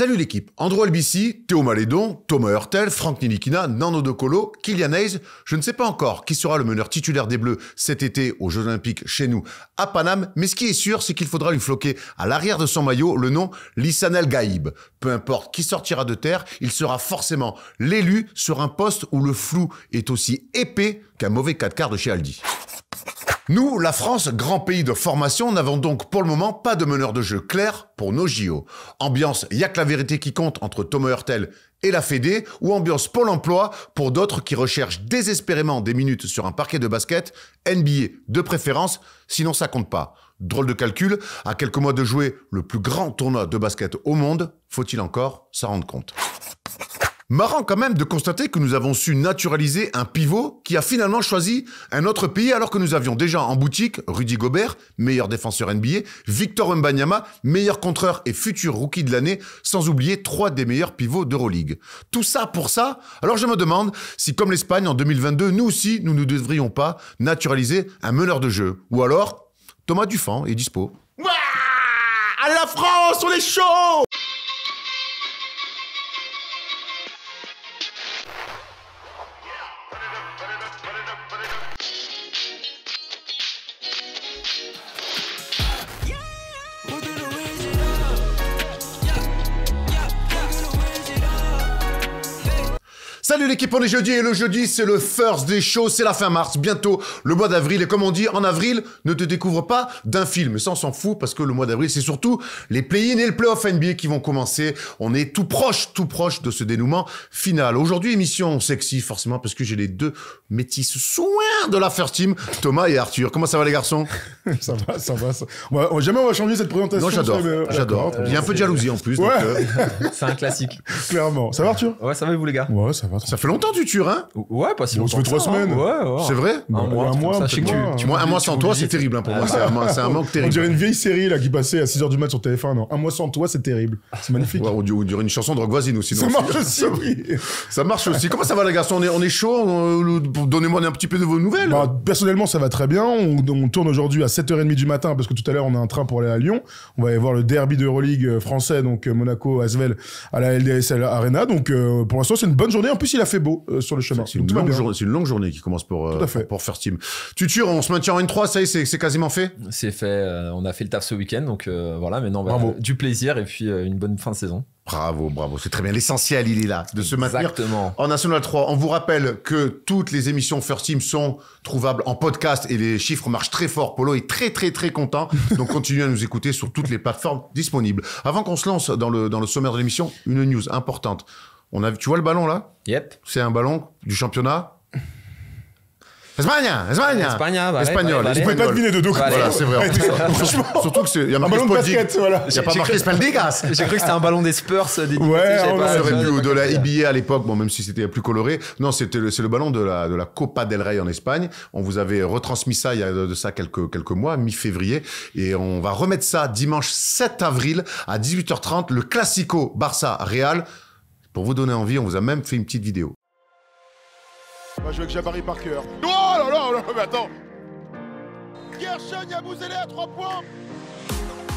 Salut l'équipe, Andro Albici, Théo Malédon, Thomas Hurtel, Franck Nilikina, Nando De Colo, Kylian Hayes, je ne sais pas encore qui sera le meneur titulaire des Bleus cet été aux Jeux Olympiques chez nous à Paname, mais ce qui est sûr, c'est qu'il faudra lui floquer à l'arrière de son maillot le nom Lisanel Gaïb. Peu importe qui sortira de terre, il sera forcément l'élu sur un poste où le flou est aussi épais qu'un mauvais 4 quarts de chez Aldi. Nous, la France, grand pays de formation, n'avons donc pour le moment pas de meneur de jeu clair pour nos JO. Ambiance « a que la vérité qui compte » entre Thomas Hurtel et la Fédé, ou ambiance Pôle emploi pour d'autres qui recherchent désespérément des minutes sur un parquet de basket, NBA de préférence, sinon ça compte pas. Drôle de calcul, à quelques mois de jouer le plus grand tournoi de basket au monde, faut-il encore s'en rendre compte Marrant quand même de constater que nous avons su naturaliser un pivot qui a finalement choisi un autre pays alors que nous avions déjà en boutique Rudy Gobert, meilleur défenseur NBA, Victor Mbanyama, meilleur contreur et futur rookie de l'année, sans oublier trois des meilleurs pivots d'Euroleague. Tout ça pour ça Alors je me demande si comme l'Espagne en 2022, nous aussi, nous ne devrions pas naturaliser un meneur de jeu. Ou alors, Thomas Dufan est dispo. à la France, on est chaud Salut l'équipe, on est jeudi et le jeudi c'est le first des shows, c'est la fin mars, bientôt le mois d'avril et comme on dit en avril, ne te découvre pas d'un film, ça on s'en fout parce que le mois d'avril c'est surtout les play-in et le play-off NBA qui vont commencer, on est tout proche, tout proche de ce dénouement final. Aujourd'hui émission sexy forcément parce que j'ai les deux métis soins de la first team, Thomas et Arthur. Comment ça va les garçons Ça va, ça va, jamais on va changer cette présentation. Non j'adore, euh, j'adore, il y a un peu de jalousie en plus. Ouais. Euh, c'est un classique. Clairement. Ça va Arthur Ouais ça va vous les gars Ouais ça va. Ça fait longtemps tu tues, hein Ouais, pas si longtemps. On fait trois hein. semaines. Ouais, ouais. C'est vrai Un mois. Un mois, tu, tu un mois sans toi, c'est terrible hein, pour moi. Ah. C'est un, manque terrible. On dirait une vieille série là qui passait à 6h du mat sur téléphone. Non, un mois sans toi, c'est terrible. C'est magnifique. on dirait une chanson de rock voisine aussi. Ça marche aussi, Ça marche aussi. Comment ça va, les gars on est, on est chaud euh, Donnez-moi un petit peu de vos nouvelles. Bah, personnellement, ça va très bien. On, tourne aujourd'hui à 7h30 du matin parce que tout à l'heure, on a un train pour aller à Lyon. On va aller voir le derby de Euroleague euh, français, donc euh, Monaco-Asvel, à la LDSL Arena. Donc pour l'instant, c'est une bonne journée. En plus, il a fait beau euh, sur le chemin. C'est une, longue journée qui commence pour, First euh, pour faire team. on se maintient en N3, ça y est, c'est quasiment fait C'est fait. Euh, on a fait le taf ce week-end, donc voilà, maintenant, bah, du plaisir et puis une bonne fin de saison. Bravo, bravo, c'est très bien. L'essentiel, il est là, de se maintenir Exactement. en National 3. On vous rappelle que toutes les émissions First Team sont trouvables en podcast et les chiffres marchent très fort. Polo est très, très, très content. Donc, continuez à nous écouter sur toutes les plateformes disponibles. Avant qu'on se lance dans le, dans le sommaire de l'émission, une news importante. On a, tu vois le ballon là Yep. C'est un ballon du championnat Espagne, Espagne, Espagne, bah espagnol. Bah espagnol. Vous bah pouvez pas deviner de Voilà, c'est vrai. Surtout que c'est, il y a marqué Voilà. Il y a pas marqué Spaldigas. J'ai cru que c'était un ballon des Spurs. Des ouais, on aurait de la IBA à l'époque. Bon, même si c'était plus coloré. Non, c'était c'est le ballon de la de la Copa del Rey en Espagne. On vous avait retransmis ça il y a de ça quelques quelques mois, mi-février, et on va remettre ça dimanche 7 avril à 18h30, le Classico Barça-Real. Pour vous donner envie, on vous a même fait une petite vidéo. On va jouer avec Jabari Parker. Oh là là, oh là mais attends Gershon Yabouzélé à 3 points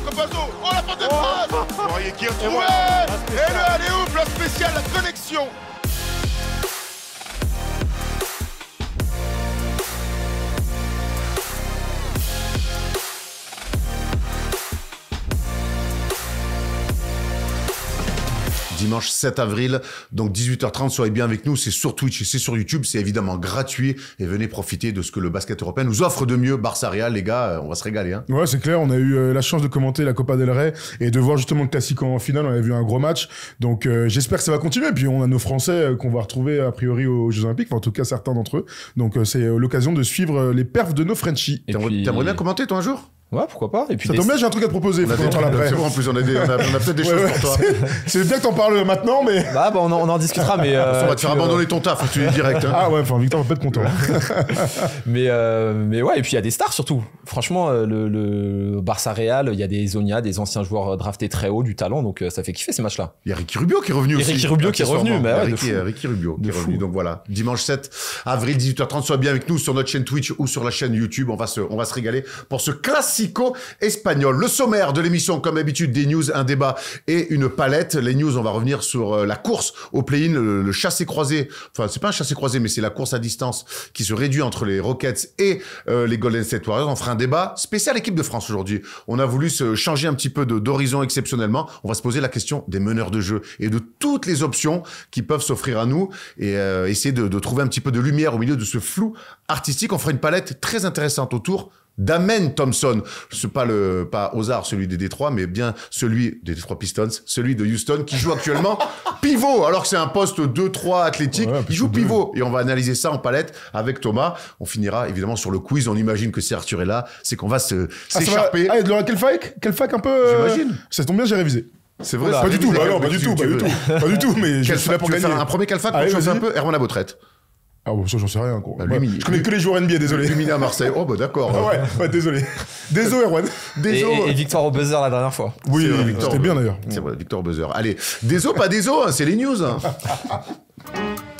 Copazo Oh la fin de oh. phrase. Vous voyez qui trouvé? Et le allez-ouf, la spéciale, la connexion dimanche 7 avril. Donc 18h30, soyez bien avec nous. C'est sur Twitch et c'est sur YouTube. C'est évidemment gratuit. Et venez profiter de ce que le basket européen nous offre de mieux. Barça Real, les gars, euh, on va se régaler. Hein. Ouais, c'est clair. On a eu euh, la chance de commenter la Copa del Rey et de voir justement le classique en finale. On avait vu un gros match. Donc euh, j'espère que ça va continuer. Et puis on a nos Français qu'on va retrouver a priori aux Jeux Olympiques. Enfin, en tout cas, certains d'entre eux. Donc c'est l'occasion de suivre les perfs de nos Frenchies. T'aimerais bien commenter toi un jour Ouais, pourquoi pas. Et puis ça tombe bien, j'ai un truc à te proposer. On en plus, on a, peut-être des choses pour toi. C'est bien que t'en parles maintenant, mais. Bah, bah on, en, discutera, mais. Euh, on va te faire euh, abandonner ton taf, tu es direct. Hein. Ah ouais, enfin, Victor va pas être content. mais, euh, mais ouais, et puis il y a des stars surtout. Franchement, le, Barça Real, il y a des Zonia, des anciens joueurs draftés très haut, du talent, donc ça fait kiffer ces matchs-là. Il y a Ricky Rubio qui est revenu aussi. Ricky Rubio qui est revenu, mais ouais, Ricky, Rubio qui est revenu. Donc voilà, dimanche 7 avril, 18h30, sois bien avec nous sur notre chaîne Twitch ou sur la chaîne YouTube. On va se, on va se régaler pour ce classique espagnol. Le sommaire de l'émission, comme d'habitude, des news, un débat et une palette. Les news, on va revenir sur euh, la course au play-in, le, chassé-croisé. Enfin, c'est pas un chassé-croisé, mais c'est la course à distance qui se réduit entre les Rockets et euh, les Golden State Warriors. On fera un débat spécial équipe de France aujourd'hui. On a voulu se changer un petit peu d'horizon exceptionnellement. On va se poser la question des meneurs de jeu et de toutes les options qui peuvent s'offrir à nous et euh, essayer de, de trouver un petit peu de lumière au milieu de ce flou artistique. On fera une palette très intéressante autour Damen Thompson, c'est pas le pas Ozar celui des Détroits, mais bien celui des Détroits Pistons, celui de Houston qui joue actuellement pivot, alors que c'est un poste 2-3 athlétique, il joue pivot et on va analyser ça en palette avec Thomas. On finira évidemment sur le quiz. On imagine que c'est Arthur est là, c'est qu'on va se ah, s'écharper. Va... Ah, quel fac Quel un peu euh, J'imagine. Ça tombe bien, j'ai révisé. C'est vrai, bah pas, du tout, pas du tout, pas du tout, pas du tout, mais je suis là pour Faire un premier calfa, ah, choisir un peu Herman Abotrette. Ah, bon, ça, j'en sais rien, quoi. Bah, je connais que les joueurs NBA, désolé. Lumini à Marseille. Oh, bah d'accord. Ah ouais, désolé. Désolé, Erwan. Et, Désolé. et- victoire au buzzer la dernière fois. Oui, c'était bien d'ailleurs. C'est vrai, Victor Buzzer. Allez, désolé, pas désolé, hein, c'est les news. Hein.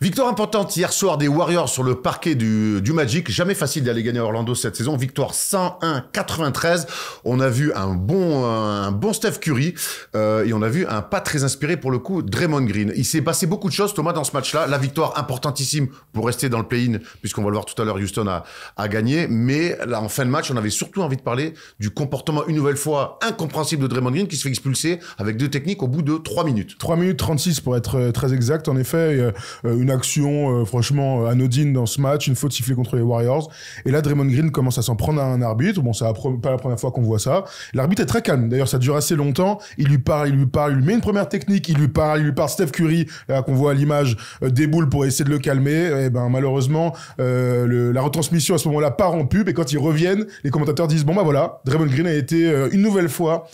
Victoire importante hier soir des Warriors sur le parquet du, du Magic. Jamais facile d'aller gagner à Orlando cette saison. Victoire 101-93. On a vu un bon, un bon Steph Curry euh, et on a vu un pas très inspiré pour le coup Draymond Green. Il s'est passé beaucoup de choses, Thomas, dans ce match-là. La victoire importantissime pour rester dans le play-in, puisqu'on va le voir tout à l'heure, Houston a, a gagné. Mais là, en fin de match, on avait surtout envie de parler du comportement une nouvelle fois incompréhensible de Draymond Green qui se fait expulser avec deux techniques au bout de 3 minutes. 3 minutes 36 pour être euh, très exact. En effet, euh, une action euh, franchement euh, anodine dans ce match, une faute sifflée contre les Warriors. Et là, Draymond Green commence à s'en prendre à un arbitre. Bon, c'est pas la première fois qu'on voit ça. L'arbitre est très calme. D'ailleurs, ça dure assez longtemps. Il lui parle, il lui parle, il lui met une première technique, il lui parle, il lui parle. Steph Curry, là qu'on voit à l'image, euh, des déboule pour essayer de le calmer. Et eh ben malheureusement, la retransmission à ce moment-là part en pub. Et quand ils reviennent, les commentateurs disent bon bah voilà, Draymond Green a été une nouvelle fois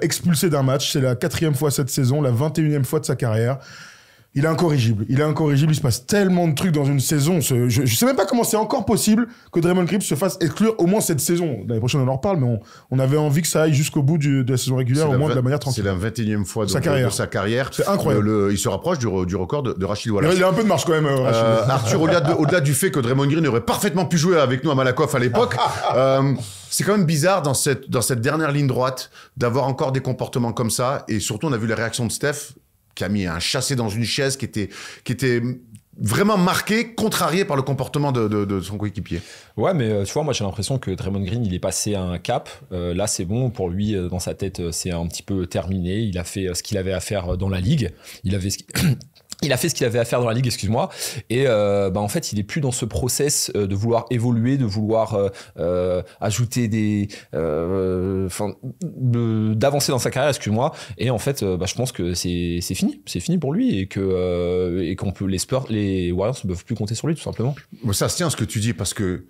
expulsé d'un match. C'est la quatrième fois cette saison, la 21e fois de sa carrière. Il est incorrigible. Il est incorrigible. Il se passe tellement de trucs dans une saison. je, ne sais même pas comment c'est encore possible que Draymond Grip se fasse exclure au moins cette saison. L'année prochaine, on en reparle, mais on, avait envie que ça aille jusqu'au bout de la saison régulière, au moins de la manière tranquille. C'est la 21e fois de sa carrière. C'est incroyable. il se rapproche du, record de, Rachid Wallace. Il a un peu de marche quand même, euh, Rachid. Euh, Arthur, au-delà, du fait que Draymond Green aurait parfaitement pu jouer avec nous à Malakoff à l'époque, euh, c'est quand même bizarre dans cette, dans cette dernière ligne droite d'avoir encore des comportements comme ça. Et surtout, on a vu la réaction de Steph qui a mis un chassé dans une chaise, qui était, qui était vraiment marqué, contrarié par le comportement de, son coéquipier. Ouais, mais euh, tu vois, moi j'ai l'impression que Draymond Green, il est passé à un cap. Euh, là, c'est bon pour lui, euh, dans sa tête, c'est un petit peu terminé. Il a fait ce qu'il avait à faire dans la ligue. Il avait il a fait ce qu'il avait à faire dans la ligue, excuse-moi, et euh, bah, en fait il est plus dans ce process euh, de vouloir évoluer, de vouloir euh, ajouter des, enfin, d'avancer dans sa carrière, excuse-moi, et en fait bah, je pense que c'est fini, c'est fini pour lui et que et qu'on peut les Spurs, les Warriors ne peuvent plus compter sur lui tout simplement. Ça se tient ce que tu dis parce que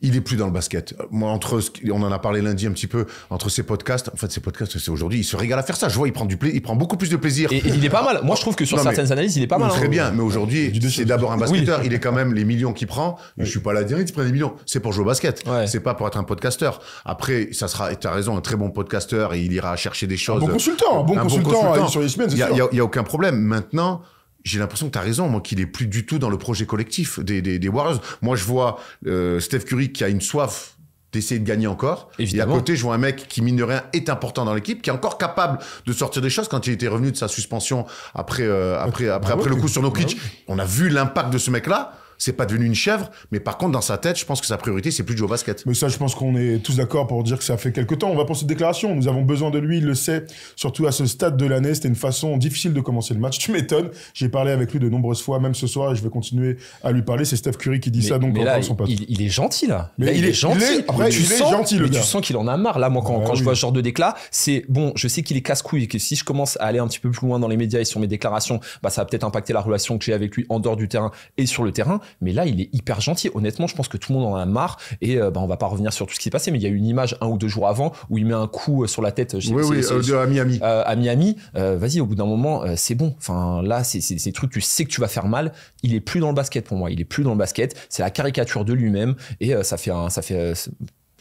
il est plus dans le basket. Moi, entre, on en a parlé lundi un petit peu, entre ses podcasts, en fait, ces podcasts, c'est aujourd'hui, il se régale à faire ça. Je vois, il prend du plaisir, il prend beaucoup plus de plaisir. Et, il est pas mal. Moi, je trouve que sur certaines analyses, il est pas mal. Très hein. bien, mais aujourd'hui, c'est d'abord un basketteur. Il est quand même les millions qu'il prend. Je suis pas là à dire, il prend des millions. C'est pour jouer au basket. C'est pas pour être un podcasteur. Après, ça sera, as raison, un très bon podcasteur et il ira chercher des choses. bon consultant, un bon, consultant, sur les semaines, Il y, y a aucun problème. Maintenant, j'ai l'impression que tu as raison, moi, qu'il est plus du tout dans le projet collectif des, des, Warriors. Moi, je vois euh, Steph Curry qui a une soif d'essayer de gagner encore. Et à côté, je vois un mec qui, mine rien, est important dans l'équipe, qui est encore capable de sortir des choses. Quand il était revenu de sa suspension après, euh, après, après, après, le coup sur Nokic, on a vu l'impact de ce mec-là. C'est pas devenu une chèvre, mais par contre, dans sa tête, je pense que sa priorité, c'est plus de jouer au basket. Mais ça, je pense qu'on est tous d'accord pour dire que ça fait quelques temps. On va pour cette déclaration. Nous avons besoin de lui, il le sait. Surtout à ce stade de l'année, c'était une façon difficile de commencer le match. Tu m'étonnes. J'ai parlé avec lui de nombreuses fois, même ce soir, et je vais continuer à lui parler. C'est Steph Curry qui dit ça, donc mais là, son il, il, est gentil, là. Mais il, est, gentil. Il tu il sens, gentil, mais tu sens qu'il en a marre. Là, moi, quand, bah je vois ce genre de déclat, c'est bon, je sais qu'il est casse-couille et que si je commence à aller un petit peu plus loin dans les médias et sur mes déclarations, bah, ça va peut-être impacter la relation que j'ai avec lui en dehors du terrain et sur le terrain mais là, il est hyper gentil. Honnêtement, je pense que tout le monde en a marre. Et on euh, bah, on va pas revenir sur tout ce qui s'est passé, mais il y a une image un ou deux jours avant où il met un coup euh, sur la tête. Euh, oui, oui, à Miami. à Miami, vas-y, au bout d'un moment, c'est bon. Enfin, là, c'est des trucs, tu sais que tu vas faire mal. Il est plus dans le basket pour moi. Il est plus dans le basket. C'est la caricature de lui-même et ça fait un, ça fait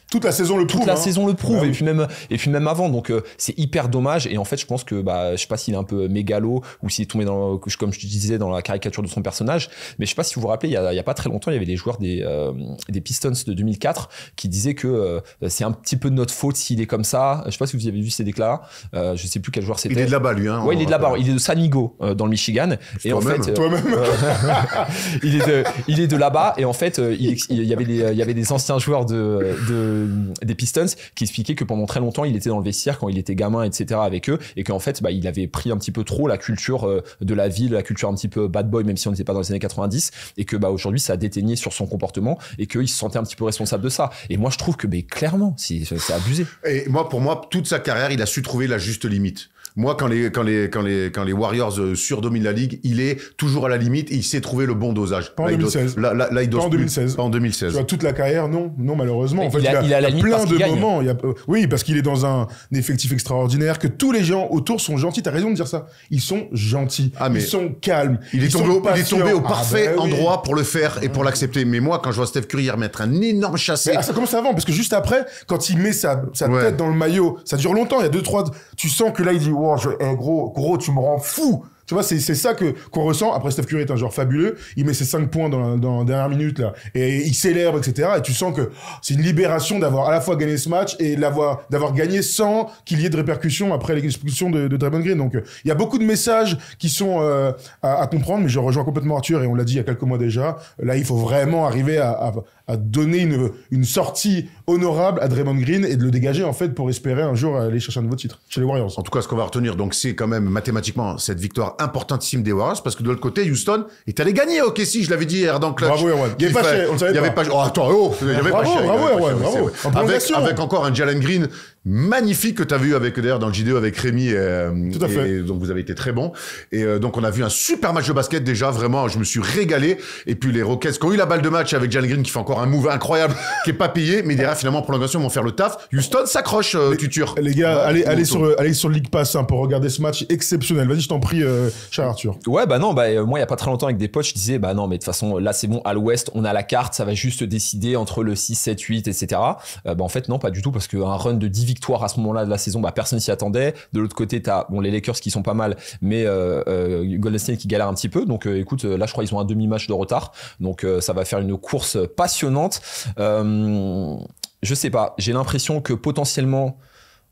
toute la saison le prouve. Toute la hein. saison le prouve, bah et, puis même, et puis même avant. Donc euh, c'est hyper dommage. Et en fait, je pense que, bah, je sais pas s'il est un peu mégalo ou s'il est tombé dans, comme je disais, dans la caricature de son personnage. Mais je sais pas si vous vous rappelez, il y a, y a pas très longtemps, il y avait des joueurs des, euh, des Pistons de 2004 qui disaient que euh, c'est un petit peu de notre faute s'il est comme ça. Je sais pas si vous avez vu ces déclats. je sais plus quel joueur c'était. Il est de là-bas, lui. Hein, ouais, il est de là-bas. Il est de sanigo dans le Michigan. Et en fait, toi-même. il est de, il est de là-bas. Et en fait, il, y avait des, il y avait des anciens joueurs de euh, des Pistons qui expliquait que pendant très longtemps, il était dans le vestiaire quand il était gamin, etc. avec eux, et qu'en fait, bah, il avait pris un petit peu trop la culture euh, de la ville, la culture un petit peu bad boy, même si on n'était pas dans les années 90, et que bah, aujourd'hui, ça déteignait sur son comportement, et qu'il se sentait un petit peu responsable de ça. Et moi, je trouve que, mais clairement, c'est abusé. Et moi, pour moi, toute sa carrière, il a su trouver la juste limite. Moi, quand les, quand les, quand les, quand les Warriors euh, surdominent la ligue, il est toujours à la limite et il sait trouver le bon dosage. Pas en 2016. là, il dose en 2016. en 2016. Tu vois, toute la carrière, non, non, malheureusement. il, a, a, plein de moments. Euh, oui, parce qu'il est dans un, effectif extraordinaire, que tous les gens autour sont gentils. T'as raison de dire ça. Ils sont gentils. Ah, ils sont calmes. Il est, tombé, au, au ah, parfait ben endroit pour le faire et pour ah. l'accepter. Mais moi, quand je vois Steph Curry remettre un énorme chassé. ça commence avant, parce que juste après, quand il met sa, sa tête dans le maillot, ça dure longtemps. Il y a deux, trois, tu sens que là, il dit, gros, gros, tu me rends fou. Tu vois, c'est ça que qu'on ressent. Après, Steph Curry est un genre fabuleux. Il met ses 5 points dans, la dernière minute, là. Et il célèbre, etc. Et tu sens que oh, c'est une libération d'avoir à la fois gagné ce match et d'avoir gagné sans qu'il y ait de répercussions après l'expulsion de, de Draymond Green. Donc, euh, il y a beaucoup de messages qui sont euh, à, comprendre, mais je rejoins complètement Arthur et on l'a dit il y a quelques mois déjà. Là, il faut vraiment arriver à, à donner une, une sortie honorable à Draymond Green et de le dégager en fait pour espérer un jour aller chercher un nouveau titre chez les Warriors. En tout cas, ce qu'on va retenir, donc c'est quand même mathématiquement cette victoire importantissime des Warriors parce que de l'autre côté, Houston est allé gagner. Ok, si je l'avais dit hier dans clutch. Bravo Erwan. Il n'y avait pas. il n'y avait pas. Oh, attends, oh, il y avait pas. bravo, Erwan. Bravo. Avec, avec, encore un Jalen Green magnifique que tu as vu avec d'ailleurs dans le JDE avec Rémi. Euh, tout à fait. donc vous avez été très bon. Et euh, donc on a vu un super match de basket déjà vraiment. Je me suis régalé. Et puis les Rockets qui ont eu la balle de match avec Jalen Green qui fait encore un move incroyable qui est pas payé. Mais derrière finalement prolongation vont faire le taf. Houston s'accroche. Euh, tu Les gars, allez, allez sur allez sur League Pass hein, pour regarder ce match exceptionnel. Vas-y, je t'en prie, cher Arthur. Ouais bah non bah moi il y a pas très longtemps avec des potes je disais bah non mais de toute façon là c'est bon à l'Ouest on a la carte ça va juste décider entre le 6 7 8 etc. bah en fait non pas du tout parce qu'un run de 10 victoire à ce moment-là de la saison, bah, personne s'y attendait. De l'autre côté, tu as bon, les Lakers qui sont pas mal, mais euh, euh, Golden State qui galère un petit peu. Donc euh, écoute, là, je crois qu'ils ont un demi-match de retard. Donc ça va faire une course passionnante. je sais pas, j'ai l'impression que potentiellement,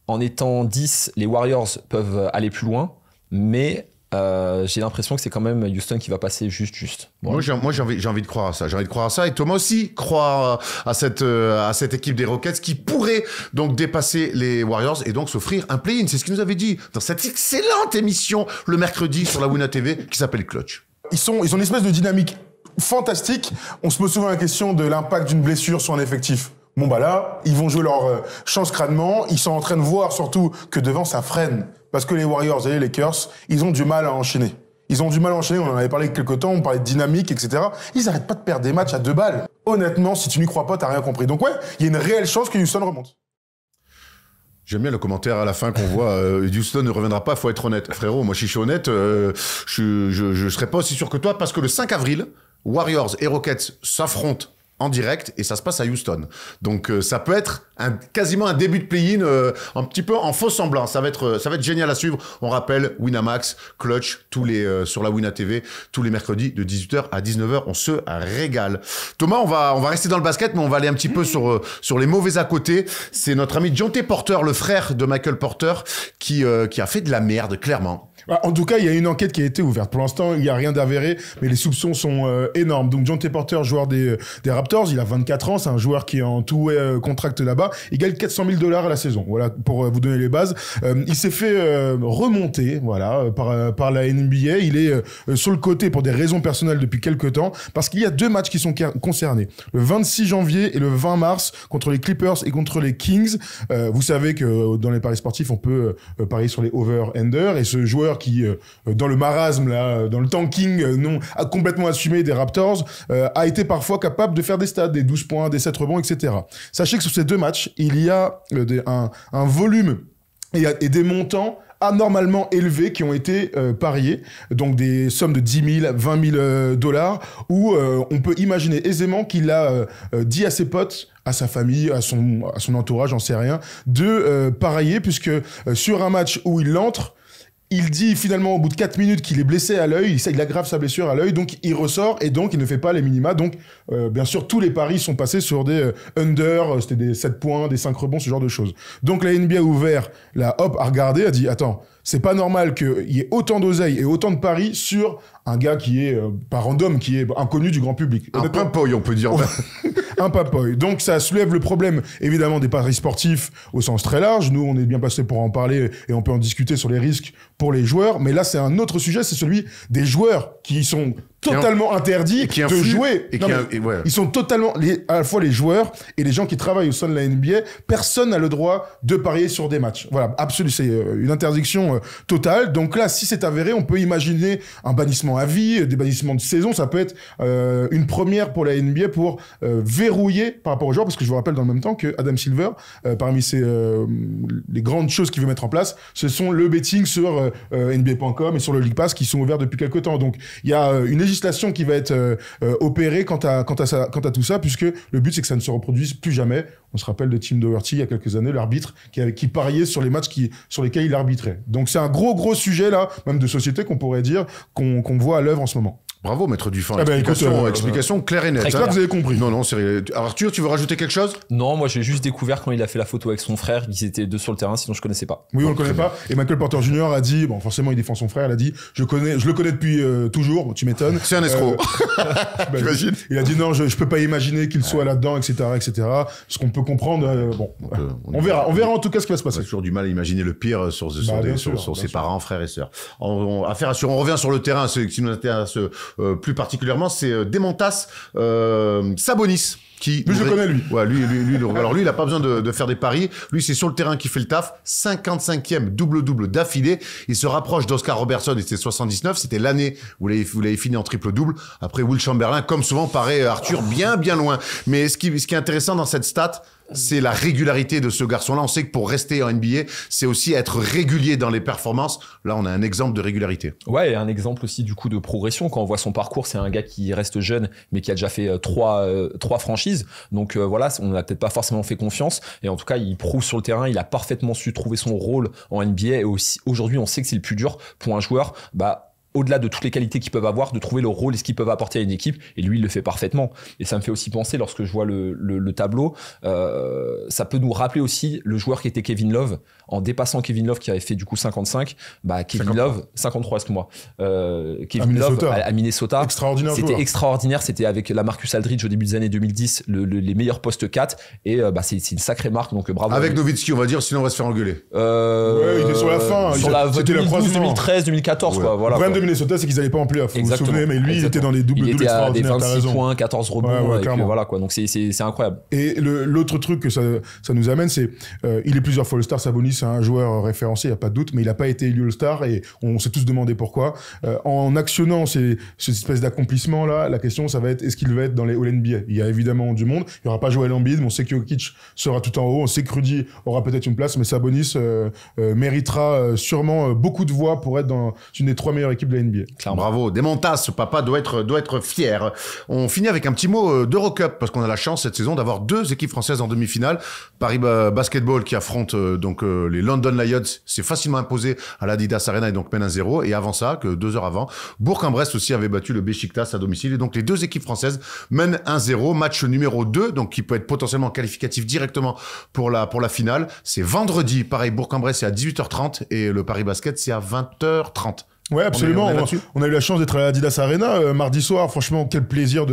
en étant 10, les Warriors peuvent aller plus loin. Mais euh, j'ai l'impression que c'est quand même Houston qui va passer juste, juste. Moi, j'ai envie, envie, de croire à ça. J'ai envie de croire à ça. Et Thomas aussi croit euh, à cette, euh, à cette équipe des Rockets qui pourrait donc dépasser les Warriors et donc s'offrir un play-in. C'est ce qu'il nous avait dit dans cette excellente émission le mercredi sur la Wuna TV qui s'appelle Clutch. Ils, sont, ils ont une espèce de dynamique fantastique. On se pose souvent la question de l'impact d'une blessure sur un effectif. Bon bah là, ils vont jouer leur euh, chance crânement. Ils sont en train de voir surtout que devant ça freine parce que les Warriors et les Lakers, ils ont du mal à enchaîner. Ils ont du mal à enchaîner, on en avait parlé quelques temps, on parlait de dynamique, etc. Ils n'arrêtent pas de perdre des matchs à deux balles. Honnêtement, si tu n'y crois pas, tu t'as rien compris. Donc ouais, il y a une réelle chance que Houston remonte. J'aime bien le commentaire à la fin qu'on voit. Euh, Houston ne reviendra pas, faut être honnête. Frérot, moi, si je suis honnête, euh, je ne serais pas aussi sûr que toi parce que le 5 avril, Warriors et Rockets s'affrontent en direct et ça se passe à Houston. Donc euh, ça peut être un, quasiment un début de play-in euh, un petit peu en faux semblant. Ça va être euh, ça va être génial à suivre. On rappelle Winamax Clutch tous les sur la winna TV tous les mercredis de 18h à 19h, on se régale. Thomas, on va on va rester dans le basket mais on va aller un petit peu sur sur les mauvais à côté. C'est notre ami t Porter, le frère de Michael Porter qui qui a fait de la merde clairement bah, en tout cas, il y a une enquête qui a été ouverte. Pour l'instant, il n'y a rien d'avéré, mais les soupçons sont euh, énormes. Donc, John T. Porter, joueur des, euh, Raptors, il a 24 ans. C'est un joueur qui est en tout euh, contract là-bas. Il gagne 400 000 dollars à la saison. Voilà, pour euh, vous donner les bases. il s'est fait remonter, voilà, par, la NBA. Il est sur le côté pour des raisons personnelles depuis quelques temps, parce qu'il y a deux matchs qui sont concernés. Le 26 janvier et le 20 mars contre les Clippers et contre les Kings. vous savez que dans les paris sportifs, on peut parier sur les over-under et ce joueur qui, euh, dans le marasme, là, euh, dans le tanking euh, non a complètement assumé des Raptors, a été parfois capable de faire des stades, des 12 points, des 7 rebonds, etc. Sachez que sur ces deux matchs, il y a un, volume et, des montants anormalement élevés qui ont été pariés, donc des sommes de 10 000, 20 000 dollars, où on peut imaginer aisément qu'il a dit à ses potes, à sa famille, à son, à son entourage, j'en sais rien, de parier, puisque sur un match où il entre, il dit finalement au bout de 4 minutes qu'il est blessé à l'œil, il aggrave sa blessure à l'œil, donc il ressort et donc il ne fait pas les minima. Donc euh, bien sûr, tous les paris sont passés sur des euh, under, euh, c'était des 7 points, des 5 rebonds, ce genre de choses. Donc la NBA a ouvert, la hop, a regardé, a dit attends, c'est pas normal qu'il y ait autant d'oseilles et autant de paris sur un gars qui est, euh, pas random, qui est inconnu du grand public. Un papoy, on peut dire. un papoy. Donc ça soulève le problème, évidemment, des paris sportifs au sens très large. Nous, on est bien passé pour en parler et on peut en discuter sur les risques pour les joueurs. Mais là, c'est un autre sujet, c'est celui des joueurs qui sont totalement interdits de jouer. Et Ils sont totalement, à la fois les joueurs et les gens qui travaillent au sein de la NBA, personne n'a le droit de parier sur des matchs. Voilà, absolument c'est euh, une interdiction euh, totale. Donc là, si c'est avéré, on peut imaginer un bannissement à vie, euh, des bannissements de saison. Ça peut être euh, une première pour la NBA pour euh, verrouiller par rapport aux joueurs, parce que je vous rappelle dans le même temps que Adam Silver, parmi ses, les grandes choses qu'il veut mettre en place, ce sont le betting sur NBA.com et sur le League Pass qui sont ouverts depuis quelques temps. Donc il y a une législation qui va être opérée quant à, quant, à ça, à tout ça, puisque le but c'est que ça ne se reproduise plus jamais. On se rappelle de Tim Doherty il y a quelques années, l'arbitre qui, qui pariait sur les matchs qui, sur lesquels il arbitrait. Donc c'est un gros gros sujet là, même de société qu'on pourrait dire qu'on qu'on voit à l'œuvre en ce moment Bravo, maître du Ah ben, explication, euh, explication claire et nette. J'espère hein. que vous avez compris. Non, non, c'est Arthur, tu veux rajouter quelque chose Non, moi j'ai juste découvert quand il a fait la photo avec son frère qu'ils étaient deux sur le terrain, sinon je connaissais pas. Oui, on le connaît pas. Et Michael Porter Jr. a dit, bon, forcément il défend son frère, il a dit, je connais, je le connais depuis euh, toujours, tu m'étonnes. C'est un euh, escroc. il a dit non, je, je peux pas imaginer qu'il soit là-dedans, etc., etc. Ce qu'on peut comprendre, bon, on, verra, on verra en tout cas ce qui va se passer. On toujours du mal à imaginer le pire sur, sur, bah, ses parents, frères et sœurs. Affaire à On revient sur le terrain, c'est qui nous intéresse euh, plus particulièrement, c'est euh, euh, Sabonis. Qui Mais je connais lui. Ouais, lui, lui, lui alors lui, il n'a pas besoin de, faire des paris. Lui, c'est sur le terrain qui fait le taf. 55e double-double d'affilée. Il se rapproche d'Oscar Robertson, et était 79. C'était l'année où il avait fini en triple-double. Après, Will Chamberlain, comme souvent, paraît euh, Arthur bien, bien loin. Mais ce qui, ce qui est intéressant dans cette stat, c'est la régularité de ce garçon-là. On sait que pour rester en NBA, c'est aussi être régulier dans les performances. Là, on a un exemple de régularité. Ouais, et un exemple aussi du coup de progression. Quand on voit son parcours, c'est un gars qui reste jeune, mais qui a déjà fait euh, euh, trois, franchises. Donc euh, voilà, on n'a peut-être pas forcément fait confiance. Et en tout cas, il prouve sur le terrain, il a parfaitement su trouver son rôle en NBA. Et aussi, aujourd'hui, on sait que c'est le plus dur pour un joueur. Bah, au-delà de toutes les qualités qu'ils peuvent avoir, de trouver le rôle et ce qu'ils peuvent apporter à une équipe. Et lui, il le fait parfaitement. Et ça me fait aussi penser, lorsque je vois le, tableau, euh, ça peut nous rappeler aussi le joueur qui était Kevin Love. En dépassant Kevin Love, qui avait fait du coup 55, bah Kevin 53. Love, 53, que moi Euh, Kevin Love à, Minnesota. Extraordinaire C'était extraordinaire. C'était avec la Marcus Aldridge au début des années 2010, les meilleurs postes 4. Et euh, bah, c'est une sacrée marque. Donc bravo. Avec novitski on va dire, sinon on va se faire engueuler. Euh, ouais, il est sur la fin. Sur la, 2012, 2013, 2014, Voilà. Minnesota, c'est qu'ils n'allaient pas en fond, Vous vous souvenez, mais lui, il était dans les doubles, il à des 26 points, 14 rebonds. et voilà, quoi. Donc, c'est incroyable. Et l'autre truc que ça, ça nous amène, c'est euh, il est plusieurs fois All-Star. Sabonis, c'est un joueur référencé, il n'y a pas de doute, mais il n'a pas été élu All-Star et on s'est tous demandé pourquoi. Euh, en actionnant ces, cette espèce d'accomplissement-là, la question, ça va être est-ce qu'il va être dans les All-NBA Il y a évidemment du monde. Il n'y aura pas Joel Embiid, mais on sait que Jokic sera tout en haut. On sait que Rudy aura peut-être une place, mais Sabonis euh, méritera sûrement beaucoup de voix pour être dans une des trois meilleures équipes de Bravo, démonta ce papa doit être, doit être fier. On finit avec un petit mot euh, d'Eurocup, parce qu'on a la chance cette saison d'avoir deux équipes françaises en demi-finale. Paris Basketball qui affronte euh, donc euh, les London Lions, s'est facilement imposé à l'Adidas Arena et donc mène un 0 Et avant ça, que deux heures avant, Bourg-en-Bresse aussi avait battu le Besiktas à domicile. Et donc les deux équipes françaises mènent un 0 match numéro 2, donc qui peut être potentiellement qualificatif directement pour la, pour la finale. C'est vendredi, pareil, Bourg-en-Bresse c'est à 18h30 et le Paris Basket c'est à 20h30. Ouais, absolument. On, a, eu la chance d'être à Adidas Arena euh, mardi soir. Franchement, quel plaisir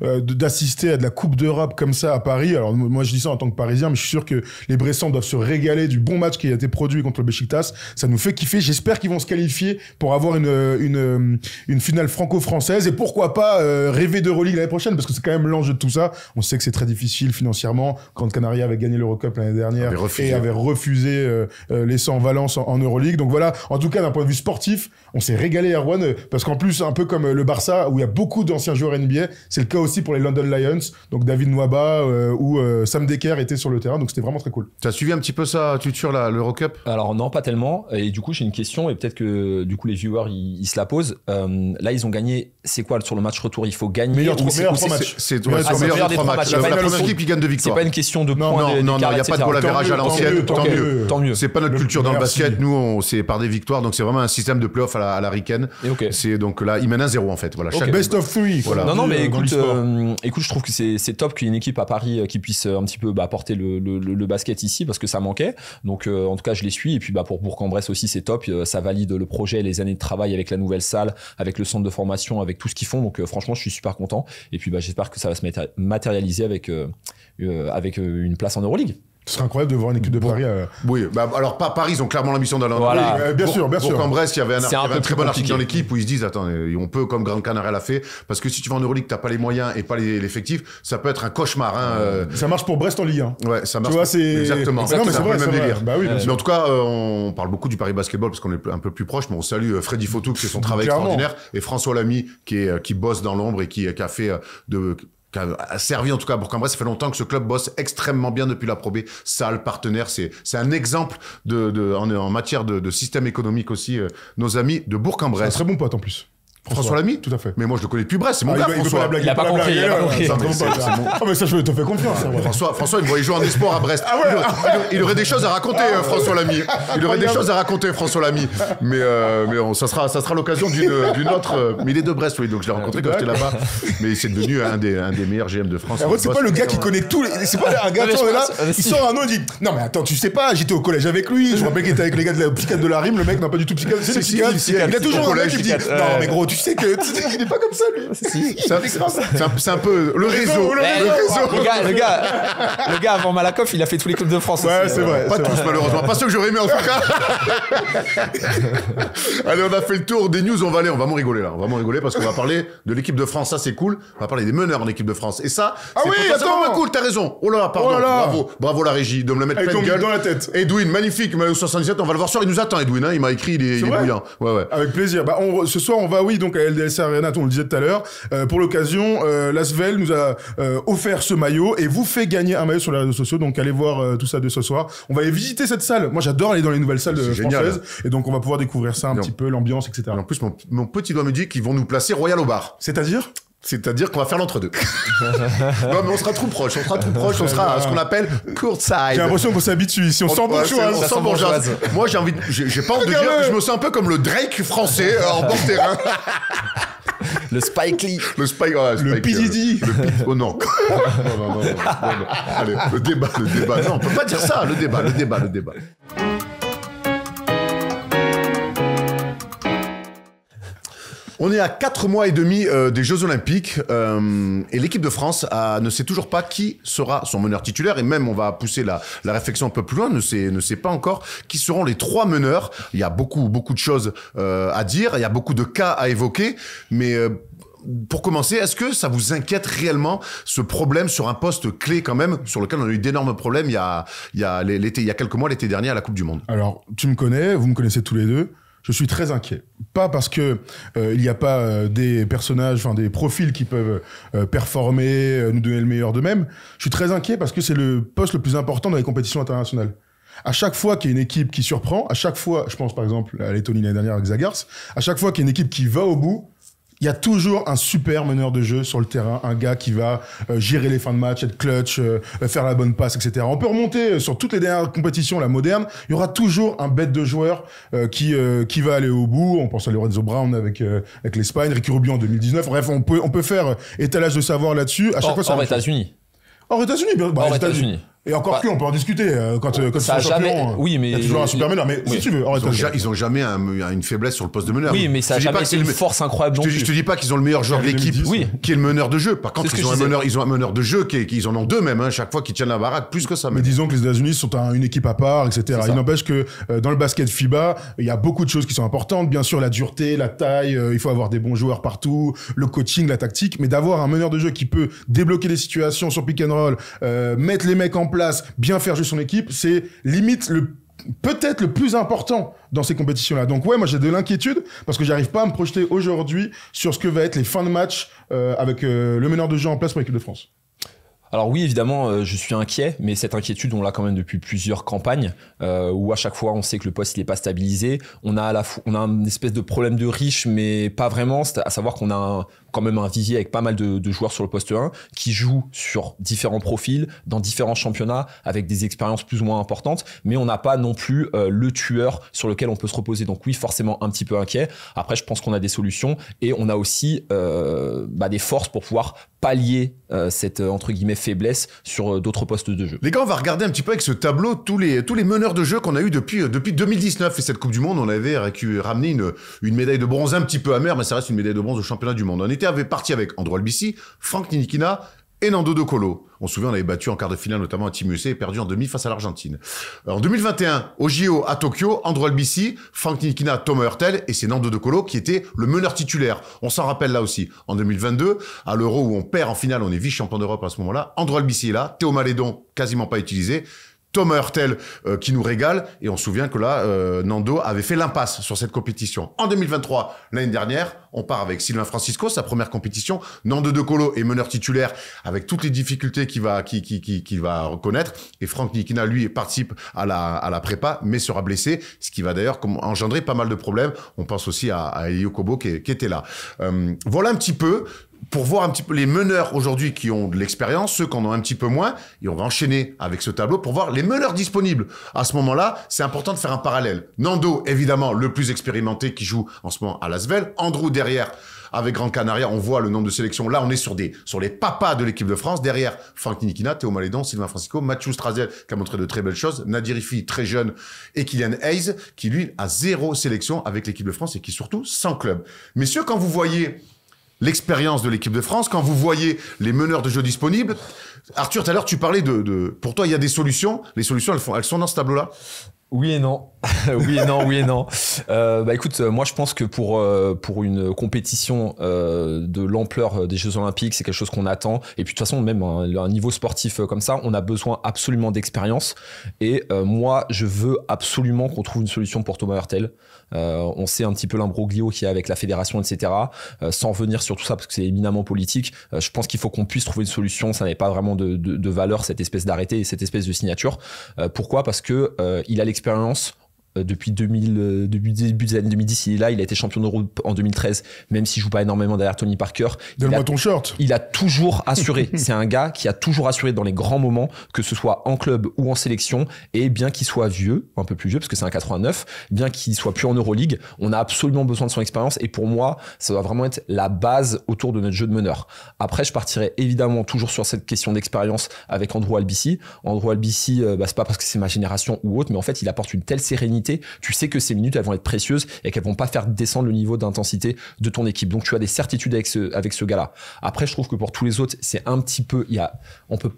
euh, de d'assister à de la Coupe d'Europe comme ça à Paris. Alors moi, je dis ça en tant que Parisien, mais je suis sûr que les Bressans doivent se régaler du bon match qui a été produit contre le Besiktas. Ça nous fait kiffer. J'espère qu'ils vont se qualifier pour avoir une euh, une, une finale franco-française et pourquoi pas euh, rêver d'Euroleague l'année prochaine parce que c'est quand même l'enjeu de tout ça. On sait que c'est très difficile financièrement. Grande Canaria avait gagné l'Eurocup l'année dernière et avait refusé les en Valence en, en Euroleague. Donc voilà. En tout cas, d'un point de vue sportif on s'est régalé Erwan parce qu'en plus un peu comme euh, le Barça où il y a beaucoup d'anciens joueurs NBA, c'est le cas aussi pour les London Lions. Donc David Nwaba euh, ou euh, Sam Decker étaient sur le terrain, donc c'était vraiment très cool. Tu as suivi un petit peu ça, tu te là, l'Euro Cup Alors non, pas tellement. Et du coup, j'ai une question et peut-être que du coup les viewers ils, se la posent. là, ils ont gagné. C'est quoi sur le match retour Il faut gagner. Meilleur, ou trois matchs. C'est meilleur La première équipe qui gagne de victoire. C'est pas une question de points. Non, non, non, il n'y a pas de goal à à l'ancienne. Tant mieux. Tant mieux. C'est pas notre culture dans le basket. Nous, c'est par des victoires, donc c'est vraiment un système de playoff à la à la C'est donc là, il mène à zéro en fait. Voilà, Best of three. Voilà. Non, non, mais euh, écoute, je trouve que c'est top qu'il y ait une équipe à Paris euh, qui puisse euh, un petit peu bah, porter le, basket ici parce que ça manquait. Donc en tout cas, je les suis. Et puis bah, pour Bourg-en-Bresse aussi, c'est top. Ça valide le projet, les années de travail avec la nouvelle salle, avec le centre de formation, avec tout ce qu'ils font. Donc franchement, je suis super content. Et puis bah, j'espère que ça va se matérialiser avec, avec une place en Euroleague. Ce serait incroyable de voir une équipe de Paris. Euh, oui, bah, alors pas Paris, ils ont clairement l'ambition d'aller en voilà. bien sûr, bien sûr. en Brest, il y avait un, un très bon article dans l'équipe où ils se disent attends, on peut, comme Grand Canaria l'a fait, parce que si tu vas en Euroleague, t'as pas les moyens et pas l'effectif, ça peut être un cauchemar. Hein, euh, euh. Ça marche pour Brest en Ligue Ouais, ça marche. Tu c'est. Exactement. mais c'est le même délire. Bah mais en tout cas, on parle beaucoup du Paris Basketball parce qu'on est un peu plus proche, mais on salue Freddy Fautou qui fait son travail extraordinaire et François Lamy qui, est, qui bosse dans l'ombre et qui, qui a fait de qui a servi en tout cas à Bourg-en-Bresse. Ça fait longtemps que ce club bosse extrêmement bien depuis la probée. Ça, le partenaire, c'est un exemple de, en, matière de, système économique aussi. Euh, nos amis de Bourg-en-Bresse. Un très bon pote en plus. François, François Lamy, tout à fait. Mais moi, je le connais depuis Brest, c'est mon ah, gars, il François. La blague, il a pas, compris, il a pas compris. Ah, mais ça, je te fais confiance. François, François, il me voyait jouer en espoir à Brest. Ah ouais, il, aurait, des choses à raconter, euh, François Lamy. Il aurait des choses à raconter, François Lamy. Mais, euh, mais ça sera, ça sera l'occasion d'une autre. Euh, mais il est de Brest, oui, donc je l'ai rencontré quand j'étais là-bas. Mais c'est devenu un des, un des meilleurs GM de France. En c'est pas le gars qui connaît les... C'est pas un gars qui là, il sort un nom, dit Non, mais attends, tu sais pas, j'étais au collège avec lui. Je me rappelle qu'il était avec les gars de la psychiatre de la rime. Le mec n'a pas du tout psychiatre. C'est Il a toujours un mec dit Non, mais gros, tu sais que il est pas comme ça lui. Ah, c'est un, peu le réseau. Le, gars, le gars, le gars avant Malakoff, il a fait tous les clubs de France. Ouais, c'est vrai. Pas tous malheureusement, pas ceux que j'aurais aimé en tout cas. Allez, on a fait le tour des news. On va aller, on va m'en rigoler là. On va m'en rigoler parce qu'on va parler de l'équipe de France. Ça c'est cool. On va parler des meneurs en équipe de France. Et ça, ah oui, attends, cool. T'as raison. Oh là, pardon. Oh là Bravo, bravo la régie de me le mettre plein de gueule. dans la tête. Edwin, magnifique. 77. On va le voir soir. Il nous attend, Edwin. Hein. Il m'a écrit, il est, il Ouais, ouais. Avec plaisir. Bah, ce soir, on va oui donc à LDLC Arena, on le disait tout à l'heure. Euh, pour l'occasion, euh, Lasvel nous a euh, offert ce maillot et vous fait gagner un maillot sur les réseaux sociaux. Donc allez voir euh, tout ça de ce soir. On va aller visiter cette salle. Moi, j'adore aller dans les nouvelles salles françaises. Et donc on va pouvoir découvrir ça un petit peu, l'ambiance, etc. en plus, mon, mon, petit doigt me dit qu'ils vont nous placer Royal au bar. C'est-à-dire c'est-à-dire qu'on va faire l'entre-deux. non, mais on sera trop proche, on sera trop proche, on sera à ce qu'on appelle court side. J'ai l'impression qu'on s'habitue ici, on, sent bourgeoise. On sent bourgeoise. Moi, j'ai envie, j'ai pas envie de dire que je me sens un peu comme le Drake français euh, en bord terrain. Le Spike Lee. Le Spike, Le euh, Pididi. le Oh non. non, non. non, non. Allez, le débat, le débat. Non, on peut pas dire ça, le débat, le débat, le débat. On est à quatre mois et demi euh, des Jeux Olympiques euh, et l'équipe de France ah, ne sait toujours pas qui sera son meneur titulaire et même on va pousser la, réflexion un peu plus loin, ne sait, ne sait pas encore qui seront les trois meneurs. Il y a beaucoup, beaucoup de choses euh, à dire, il y a beaucoup de cas à évoquer, mais pour commencer, est-ce que ça vous inquiète réellement ce problème sur un poste clé quand même, sur lequel on a eu d'énormes problèmes il y il y a l'été, il y a quelques mois l'été dernier à la Coupe du Monde Alors, tu me connais, vous me connaissez tous les deux je suis très inquiet. Pas parce que euh, il n'y a pas euh, des personnages, enfin des profils qui peuvent euh, performer, nous donner le meilleur d'eux-mêmes. Je suis très inquiet parce que c'est le poste le plus important dans les compétitions internationales. À chaque fois qu'il y a une équipe qui surprend, à chaque fois, je pense par exemple à Lettonie l'année dernière avec Zagars, à chaque fois qu'il y a une équipe qui va au bout, il y a toujours un super meneur de jeu sur le terrain, un gars qui va euh, gérer les fins de match, être clutch, euh, euh, faire la bonne passe, etc. On peut remonter sur toutes les dernières compétitions, la moderne, il y aura toujours un bête de joueur qui qui va aller au bout. On pense à Lorenzo Brown avec avec l'Espagne, Ricky Rubio en 2019. Bref, on peut on peut faire étalage de savoir là-dessus. À chaque fois, en États-Unis. En États-Unis, bien. Bah, États-Unis. Et encore bah, plus on peut en discuter. Euh, quand, euh, quand ça ils euh, oui, mais il y a toujours un super meneur. Mais si tu veux, ils ont, ils ont, jamais un, une faiblesse sur le poste de meneur. Oui, mais ça a jamais été une force incroyable. Je te, te dis pas qu'ils ont le meilleur joueur de l'équipe, qui est le meneur de jeu. Par contre, ils ont, un meneur, ils ont un meneur de jeu, qui ils en ont deux même, hein, chaque fois qu'ils tiennent la baraque, plus que ça. Mais disons que les États-Unis sont une équipe à part, etc. Il n'empêche que dans le basket FIBA, il y a beaucoup de choses qui sont importantes. Bien sûr, la dureté, la taille, il faut avoir des bons joueurs partout, le coaching, la tactique, mais d'avoir un meneur de jeu qui peut débloquer les situations sur pick and roll, mettre les mecs en bien faire jouer son équipe, c'est limite le peut-être le plus important dans ces compétitions-là. Donc ouais, moi j'ai de l'inquiétude parce que j'arrive pas à me projeter aujourd'hui sur ce que va être les fins de match euh, avec euh, le meneur de jeu en place pour l'équipe de France. Alors oui, évidemment, euh, je suis inquiet, mais cette inquiétude, on l'a quand même depuis plusieurs campagnes, où à chaque fois, on sait que le poste, il n'est pas stabilisé. On a à la on a une espèce de problème de riche, mais pas vraiment, à savoir qu'on a un, quand même un vivier avec pas mal de, joueurs sur le poste 1 qui jouent sur différents profils, dans différents championnats, avec des expériences plus ou moins importantes, mais on n'a pas non plus euh, le tueur sur lequel on peut se reposer. Donc oui, forcément un petit peu inquiet. Après, je pense qu'on a des solutions et on a aussi euh, bah, des forces pour pouvoir pallier euh, cette entre guillemets faiblesse sur d'autres postes de jeu. Les gars, on va regarder un petit peu avec ce tableau tous les, tous les meneurs de jeu qu'on a eu depuis, depuis 2019 et cette Coupe du Monde, on avait ramené une, une médaille de bronze un petit peu amère, mais ça reste une médaille de bronze au championnat du monde. On avait parti avec Andro Albici, Frank Ninikina et Nando De Colo. On se souvient, on avait battu en quart de finale notamment à Team et perdu en demi face à l'Argentine. Euh, en 2021, au JO à Tokyo, Andro Albici, Frank Ninikina, Thomas Hurtel et c'est Nando De Colo qui était le meneur titulaire. On s'en rappelle là aussi. En 2022, à l'Euro où on perd en finale, on est vice-champion d'Europe à ce moment-là, Andro Albisi est là, Théo Malédon quasiment pas utilisé, Thomas euh, qui nous régale. Et on se souvient que là, euh, Nando avait fait l'impasse sur cette compétition. En 2023, l'année dernière, on part avec Sylvain Francisco, sa première compétition. Nando De Colo est meneur titulaire avec toutes les difficultés qu'il va, qui, reconnaître. Et Franck Nikina, lui, participe à la, prépa, mais sera blessé, ce qui va d'ailleurs engendrer pas mal de problèmes. On pense aussi à, à Elio qui, était là. Euh, voilà un petit peu pour voir un petit peu les meneurs aujourd'hui qui ont de l'expérience, ceux qu'on en ont un petit peu moins, et on va enchaîner avec ce tableau pour voir les meneurs disponibles. À ce moment-là, c'est important de faire un parallèle. Nando, évidemment, le plus expérimenté qui joue en ce moment à Lasvel. Andrew derrière avec Grand Canaria, on voit le nombre de sélections. Là, on est sur des sur les papas de l'équipe de France. Derrière, Franck Nikina, Théo Malédon, Sylvain Francisco, Mathieu Strazel qui a montré de très belles choses, Nadir très jeune, et Kylian Hayes qui lui a zéro sélection avec l'équipe de France et qui surtout sans club. Messieurs, quand vous voyez l'expérience de l'équipe de France, quand vous voyez les meneurs de jeu disponibles, Arthur, tout à l'heure, tu parlais de, Pour toi, il y a des solutions. Les solutions, elles, font, elles sont dans ce tableau-là oui et non, oui et non, oui et non. Euh, bah écoute, euh, moi je pense que pour euh, pour une compétition de l'ampleur des Jeux Olympiques, c'est quelque chose qu'on attend. Et puis de toute façon, même un, un niveau sportif comme ça, on a besoin absolument d'expérience. Et moi, je veux absolument qu'on trouve une solution pour Thomas Hurtel. Euh, on sait un petit peu l'imbroglio qu'il y a avec la fédération, etc. Euh, sans venir sur tout ça parce que c'est éminemment politique, euh, je pense qu'il faut qu'on puisse trouver une solution. Ça n'avait pas vraiment de, valeur cette espèce d'arrêté et cette espèce de signature. pourquoi Parce que il a l'expérience euh, depuis 2000, euh, début des années 2010. Il est là, il a été champion d'Europe en 2013, même s'il joue pas énormément derrière Tony Parker. Donne-moi ton shirt. Il a toujours assuré. C'est un gars qui a toujours assuré dans les grands moments, que ce soit en club ou en sélection. Et bien qu'il soit vieux, un peu plus vieux, parce que c'est un 89, bien qu'il soit plus en Euroleague, on a absolument besoin de son expérience. Et pour moi, ça doit vraiment être la base autour de notre jeu de meneur. Après, je partirai évidemment toujours sur cette question d'expérience avec Andrew Albici. Andrew Albici, euh, bah, c'est pas parce que c'est ma génération ou autre, mais en fait, il apporte une telle sérénité tu sais que ces minutes, elles vont être précieuses et qu'elles vont pas faire descendre le niveau d'intensité de ton équipe. Donc tu as des certitudes avec ce, avec ce gars-là. Après, je trouve que pour tous les autres, c'est un petit peu, il y a, on peut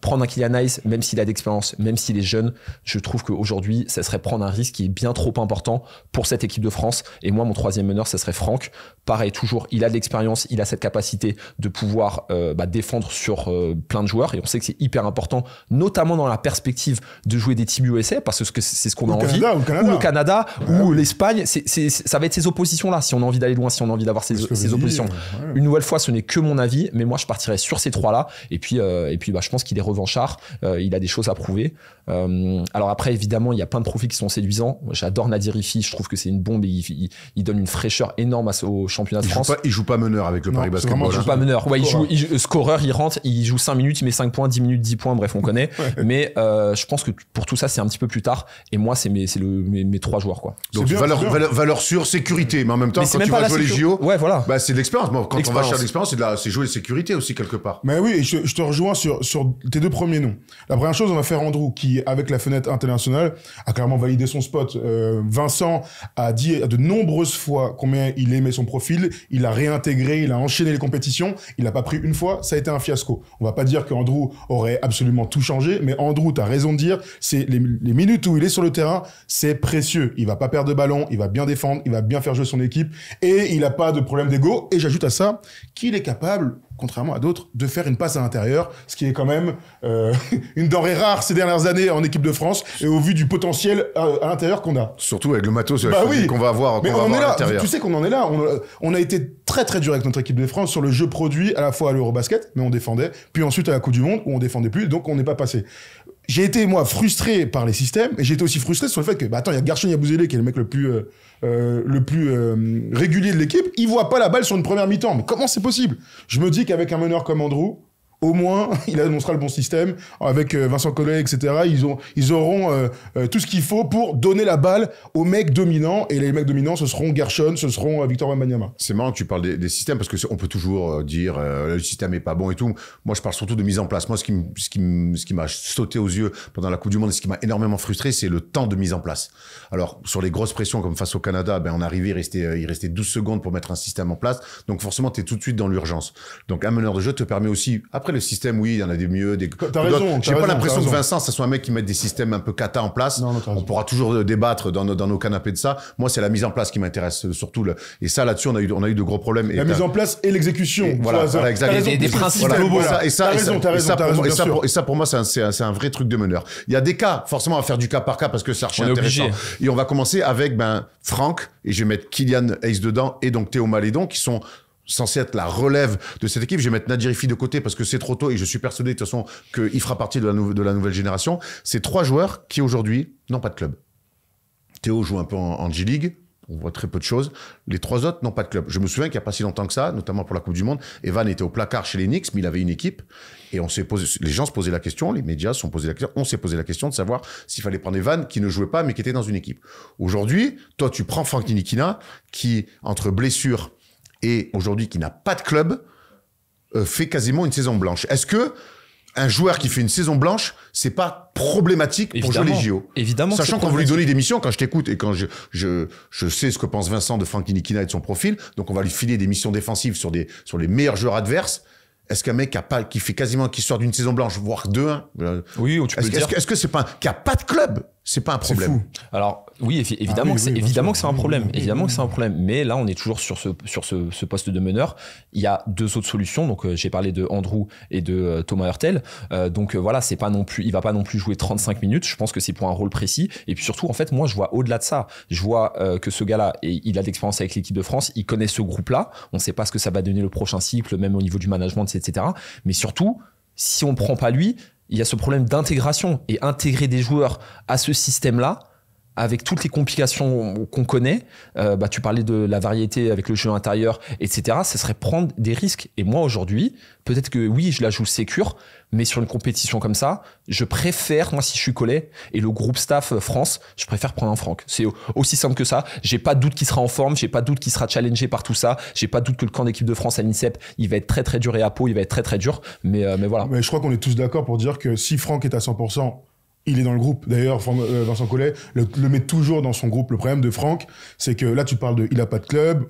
prendre un Kylian Nice, même s'il a d'expérience, même s'il est jeune, je trouve qu'aujourd'hui, ça serait prendre un risque qui est bien trop important pour cette équipe de France. Et moi, mon troisième meneur, ça serait Franck. Pareil, toujours, il a de l'expérience, il a cette capacité de pouvoir euh, bah, défendre sur euh, plein de joueurs. Et on sait que c'est hyper important, notamment dans la perspective de jouer des teams USA, parce que c'est ce qu'on a envie. Ou le Canada, ou l'Espagne. Ça va être ces oppositions-là, si on a envie d'aller loin, si on a envie d'avoir ces, oppositions. Une nouvelle fois, ce n'est que mon avis, mais moi, je partirais sur ces trois-là. Et puis, euh, et puis bah, je pense qu'il revanchard, euh, il a des choses à prouver. Euh, alors après, évidemment, il y a plein de profils qui sont séduisants. J'adore Nadir je trouve que c'est une bombe. il, donne une fraîcheur énorme au championnat de France. il joue pas meneur avec le Paris Basket. Hein. Il joue pas meneur. Ouais, il joue, scoreur, il rentre, il joue 5 minutes, il met 5 points, 10 minutes, 10 points, bref, on connaît. Mais euh, je pense que pour tout ça, c'est un petit peu plus tard. Et moi, c'est mes, 3 mes, trois joueurs, quoi. Donc, valeur, valeur, sûre, sécurité. Mais en même temps, quand tu vas jouer les JO, ouais, voilà. Bah, c'est de l'expérience. Quand on va chercher l'expérience, c'est jouer de sécurité aussi, quelque part. Mais oui, je, te rejoins sur, sur tes deux premiers noms. La première chose, on va faire Andrew, qui, avec la fenêtre internationale, a clairement validé son spot. Euh, Vincent a dit de nombreuses fois combien il aimait son profil, il a réintégré, il a enchaîné les compétitions, il n'a pas pris une fois, ça a été un fiasco. On va pas dire qu'Andrew aurait absolument tout changé, mais Andrew, tu as raison de dire, c'est les, minutes où il est sur le terrain, c'est précieux. Il va pas perdre de ballon, il va bien défendre, il va bien faire jouer son équipe, et il n'a pas de problème d'ego. Et j'ajoute à ça qu'il est capable contrairement à d'autres, de faire une passe à l'intérieur, ce qui est quand même euh, une denrée rare ces dernières années en équipe de France et au vu du potentiel euh, à, l'intérieur qu'on a. Surtout avec le matos bah qu'on va avoir, qu'on va à l'intérieur. Tu sais qu'on en est là. On a, été très très dur avec notre équipe de France sur le jeu produit à la fois à l'Eurobasket, mais on défendait, puis ensuite à la Coupe du Monde où on défendait plus, donc on n'est pas passé j'ai été moi frustré par les systèmes et j'ai été aussi frustré sur le fait que bah attends il y a Garchon Yabouzélé qui est le mec le plus euh, euh, le plus euh, régulier de l'équipe, il voit pas la balle sur une première mi-temps. Mais comment c'est possible Je me dis qu'avec un meneur comme Andrew, au moins, il annoncera le bon système avec euh, Vincent Collet, etc. Ils, ont, ils auront euh, euh, tout ce qu'il faut pour donner la balle aux mecs dominants. Et les mecs dominants, ce seront Gershon, ce seront Victor Wembanyama. C'est marrant que tu parles des, systèmes parce que on peut toujours dire que le système est pas bon et tout. Moi, je parle surtout de mise en place. Moi, ce qui ce qui m'a sauté aux yeux pendant la Coupe du Monde et ce qui m'a énormément frustré, c'est le temps de mise en place. Alors sur les grosses pressions comme face au Canada, ben on arrivait, il restait il restait 12 secondes pour mettre un système en place. Donc forcément, tu es tout de suite dans l'urgence. Donc un meneur de jeu te permet aussi après le système, oui, il y en a des mieux. Des... T'as raison. J'ai pas l'impression que Vincent, ça soit un mec qui met des systèmes un peu cata en place. on pourra toujours euh, débattre dans nos, dans nos canapés de ça. Moi, c'est la mise en place qui m'intéresse euh, surtout. Le... Et ça, là-dessus, on a eu, on a eu de gros problèmes. Et la mise en place et l'exécution. Voilà, exactement. Des, des principes. Et ça, et ça, pour moi, c'est un, un vrai truc de meneur. Il y a des cas, forcément, à faire du cas par cas parce que c'est archi intéressant. Et on va commencer avec, ben, Franck, et je vais mettre Kylian Ace dedans et donc Théo Malédon qui sont censé être la relève de cette équipe. Je vais mettre Nadirifi de côté parce que c'est trop tôt et je suis persuadé de toute façon qu'il fera partie de la, nouvelle génération. Ces trois joueurs qui aujourd'hui n'ont pas de club. Théo joue un peu en, G-League, on voit très peu de choses. Les trois autres n'ont pas de club. Je me souviens qu'il n'y a pas si longtemps que ça, notamment pour la Coupe du Monde, Evan était au placard chez les Knicks, mais il avait une équipe. Et on s'est posé, les gens se posaient la question, les médias se sont posés la question, on s'est posé la question de savoir s'il fallait prendre Evan qui ne jouait pas, mais qui était dans une équipe. Aujourd'hui, toi, tu prends Frank Ninikina, qui, entre blessures, et aujourd'hui qui n'a pas de club euh, fait quasiment une saison blanche. Est-ce que un joueur qui fait une saison blanche, c'est pas problématique pour jouer les JO. Évidemment. Sachant qu'on veut lui donner des missions, quand je t'écoute et quand je, je, je, sais ce que pense Vincent de Frankie Nikina et de son profil, donc on va lui filer des missions défensives sur, des, sur les meilleurs joueurs adverses. Est-ce qu'un mec qui, a pas, qui fait quasiment, qui sort d'une saison blanche, voire deux, euh, oui, tu peux est-ce, dire. est-ce que c'est pas, qui a pas de club c'est pas un problème. Fou. Alors oui, évidemment, ah évidemment que c'est un problème. évidemment que c'est un problème. Mais là, on est toujours sur ce sur ce, poste de meneur. Il y a deux autres solutions. Donc euh, j'ai parlé de Andrew et de euh, Thomas Hurtel. Euh, donc voilà, c'est pas non plus, il va pas non plus jouer 35 minutes. Je pense que c'est pour un rôle précis. Et puis surtout, en fait, moi, je vois au-delà de ça. Je vois que ce gars-là, il a d'expérience avec l'équipe de France. Il connaît ce groupe-là. On ne sait pas ce que ça va donner le prochain cycle, même au niveau du management, etc. Mais surtout, si on prend pas lui, il y a ce problème d'intégration et intégrer des joueurs à ce système-là, avec toutes les complications qu'on connaît, euh, bah, tu parlais de la variété avec le jeu intérieur, etc., ce serait prendre des risques. Et moi, aujourd'hui, peut-être que oui, je la joue sécure, mais sur une compétition comme ça, je préfère, moi, si je suis collé, et le groupe staff euh, France, je préfère prendre un Franck. C'est aussi simple que ça. J'ai pas de doute qu'il sera en forme, j'ai pas de doute qu'il sera challengé par tout ça, j'ai pas de doute que le camp d'équipe de France à l'INSEP, il va être très très dur et à peau, il va être très très dur. Mais, euh, mais voilà. Mais je crois qu'on est tous d'accord pour dire que si Franck est à 100%, il est dans le groupe. D'ailleurs, euh, Vincent Collet le, le, met toujours dans son groupe. Le problème de Franck, c'est que là, tu parles de il a pas de club.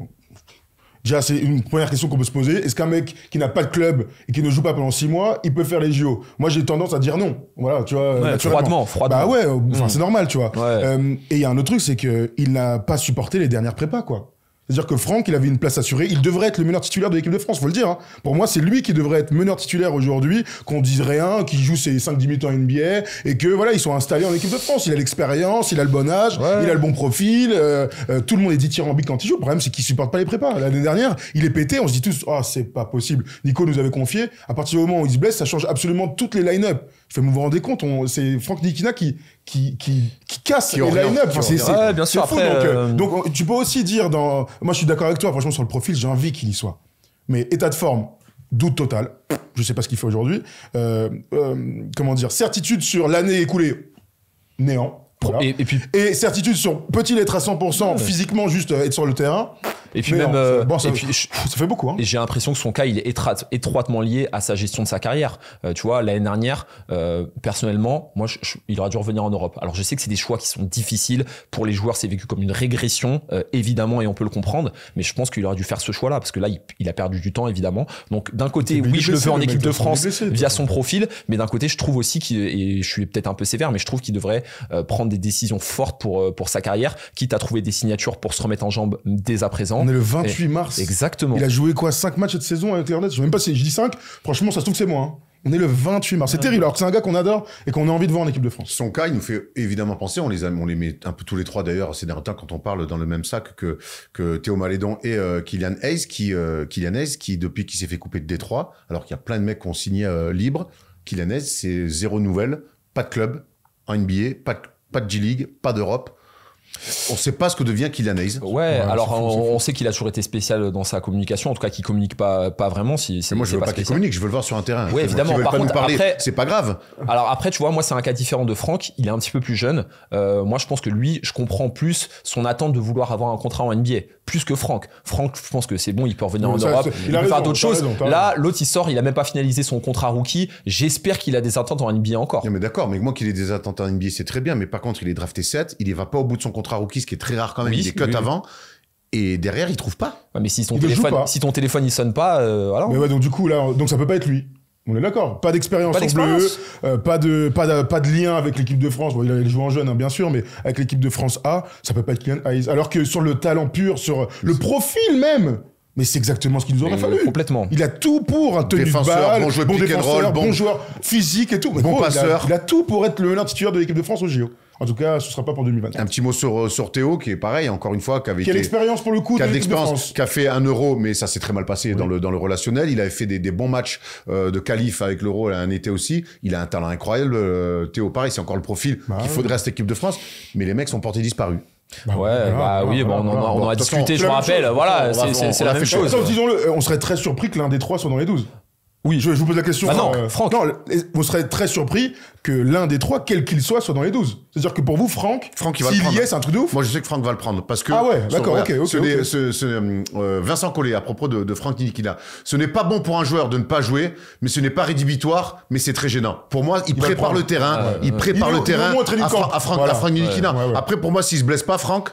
Déjà, c'est une première question qu'on peut se poser. Est-ce qu'un mec qui n'a pas de club et qui ne joue pas pendant six mois, il peut faire les JO Moi, j'ai tendance à dire non. Voilà, tu vois. Ouais, froidement, froidement. Bah ouais, mm. c'est normal, tu vois. Euh, et il y a un autre truc, c'est qu'il n'a pas supporté les dernières prépas, quoi. C'est-à-dire que Franck, il avait une place assurée. Il devrait être le meneur titulaire de l'équipe de France, faut le dire. Hein. Pour moi, c'est lui qui devrait être meneur titulaire aujourd'hui, qu'on dise rien, qui joue ses 5-10 minutes en NBA, et que voilà, ils sont installés en équipe de France. Il a l'expérience, il a le bon âge, il a le bon profil. Euh, euh, tout le monde est dithyrambique quand il joue. Le problème, c'est qu'il supporte pas les prépas. L'année dernière, il est pété. On se dit tous, ah, c'est pas possible. Nico nous avait confié. À partir du moment où il se blesse, ça change absolument toutes les line-up. Je fais, vous vous rendez compte, c'est Franck Nikina qui, qui, qui qui casse les line-up. c'est, Fou, donc, euh, euh, tu peux aussi dire dans. Moi, je suis d'accord avec toi. Franchement, sur le profil, j'ai envie qu'il y soit. Mais état de forme, doute total. Je sais pas ce qu'il fait aujourd'hui. Euh, comment dire Certitude sur l'année écoulée, néant. Et, certitude sur Peut-il être à 100%, physiquement juste être sur le terrain. Et puis même, euh, ça, fait beaucoup. Hein. Et j'ai l'impression que son cas, il est étroitement lié à sa gestion de sa carrière. Euh, tu vois, l'année dernière, euh, personnellement, moi, il aurait dû revenir en Europe. Alors, je sais que c'est des choix qui sont difficiles pour les joueurs. C'est vécu comme une régression, évidemment, et on peut le comprendre. Mais je pense qu'il aurait dû faire ce choix-là parce que là, il, a perdu du temps, évidemment. Donc, d'un côté, oui, je le veux en équipe de France via son profil, mais d'un côté, je trouve aussi qu'il, et je suis peut-être un peu sévère, mais je trouve qu'il devrait prendre des décisions fortes pour pour sa carrière, quitte à trouver des signatures pour se remettre en jambe dès à présent on est le 28 mars. Exactement. Il a joué quoi 5 matchs de saison avec les Je sais même pas si je dis 5. Franchement, ça se trouve que c'est moi. Hein. On est le 28 mars. C'est ah terrible, alors que c'est un gars qu'on adore et qu'on a envie de voir en équipe de France. Son cas, il nous fait évidemment penser, on les, on les met un peu tous les trois d'ailleurs ces derniers temps quand on parle dans le même sac que, que Théo Malédon et euh, Kylian Hayes, qui, euh, Kylian Hayes, qui depuis qu'il s'est fait couper de Détroit, alors qu'il y a plein de mecs qu'on ont signé euh, libre, Kylian Hayes, c'est zéro nouvelle, pas de club un NBA, pas pas de G-League, pas d'Europe on ne sait pas ce que devient Kylian Hayes. Ouais, alors on, sait qu'il a toujours été spécial dans sa communication, en tout cas qu'il communique pas, pas vraiment. Si, moi je veux pas, qu'il communique, je veux le voir sur un terrain. Oui, évidemment. Par contre, nous parler, c'est pas grave. Alors après, tu vois, moi c'est un cas différent de Franck. Il est un petit peu plus jeune. Euh, moi je pense que lui, je comprends plus son attente de vouloir avoir un contrat en NBA plus que Franck. Franck, je pense que c'est bon, il peut revenir en Europe, il, peut faire d'autres choses. Là, l'autre, il sort, il a même pas finalisé son contrat rookie. J'espère qu'il a des attentes en NBA encore. mais d'accord, mais moi qu'il ait des attentes en NBA, c'est très bien. Mais par contre, il est drafté 7, il ne va pas au bout de son contrat rookie, ce qui est très rare quand même. il est cut avant. Et derrière, il trouve pas. mais si ton, téléphone, si ton téléphone il sonne pas, euh, alors. Mais ouais, donc du coup, là, donc ça peut pas être lui. On est d'accord. Pas d'expérience en bleu, euh, pas, de, lien avec l'équipe de France. il a joué en jeune, hein, bien sûr, mais avec l'équipe de France A, ça peut pas être Kylian Alors que sur le talent pur, sur le profil même, mais c'est exactement ce qu'il nous aurait fallu. Complètement. Il a tout pour un défenseur, bon, défenseur, bon, joueur physique et tout. bon oh, passeur. Il a, tout pour être le meilleur titulaire de l'équipe de France au JO. En tout cas, ce sera pas pour 2020. Un petit mot sur, euh, sur Théo, qui est pareil, encore une fois, qui avait Quelle expérience pour le coup qui a de l'expérience, qui fait un euro, mais ça s'est très mal passé dans, le, dans le relationnel. Il avait fait des, des bons matchs euh, de qualif avec l'euro un été aussi. Il a un talent incroyable. Euh, Théo, pareil, c'est encore le profil bah qu'il faudrait à cette équipe de France. Mais les mecs sont portés disparus. Bah ouais, bah oui, bon, on, en a discuté, je me rappelle. Voilà, c'est la même chose. Disons-le, on serait très surpris que l'un des trois soit dans les 12. Oui, je, vous pose la question. Bah euh, Franck. vous serez très surpris que l'un des trois, quel qu'il soit, soit dans les 12. C'est-à-dire que pour vous, Franck, il va s'il y est, c'est un truc de ouf. Moi, je sais que Franck va le prendre. Parce que, ah ouais, d'accord, ok, ok. Euh, Vincent Collet, à propos de, Franck Nikina, ce n'est pas bon pour un joueur de ne pas jouer, mais ce n'est pas rédhibitoire, mais c'est très gênant. Pour moi, il, prépare le, terrain, il prépare le terrain à, Franck, voilà. Après, pour moi, s'il ne se blesse pas, Franck,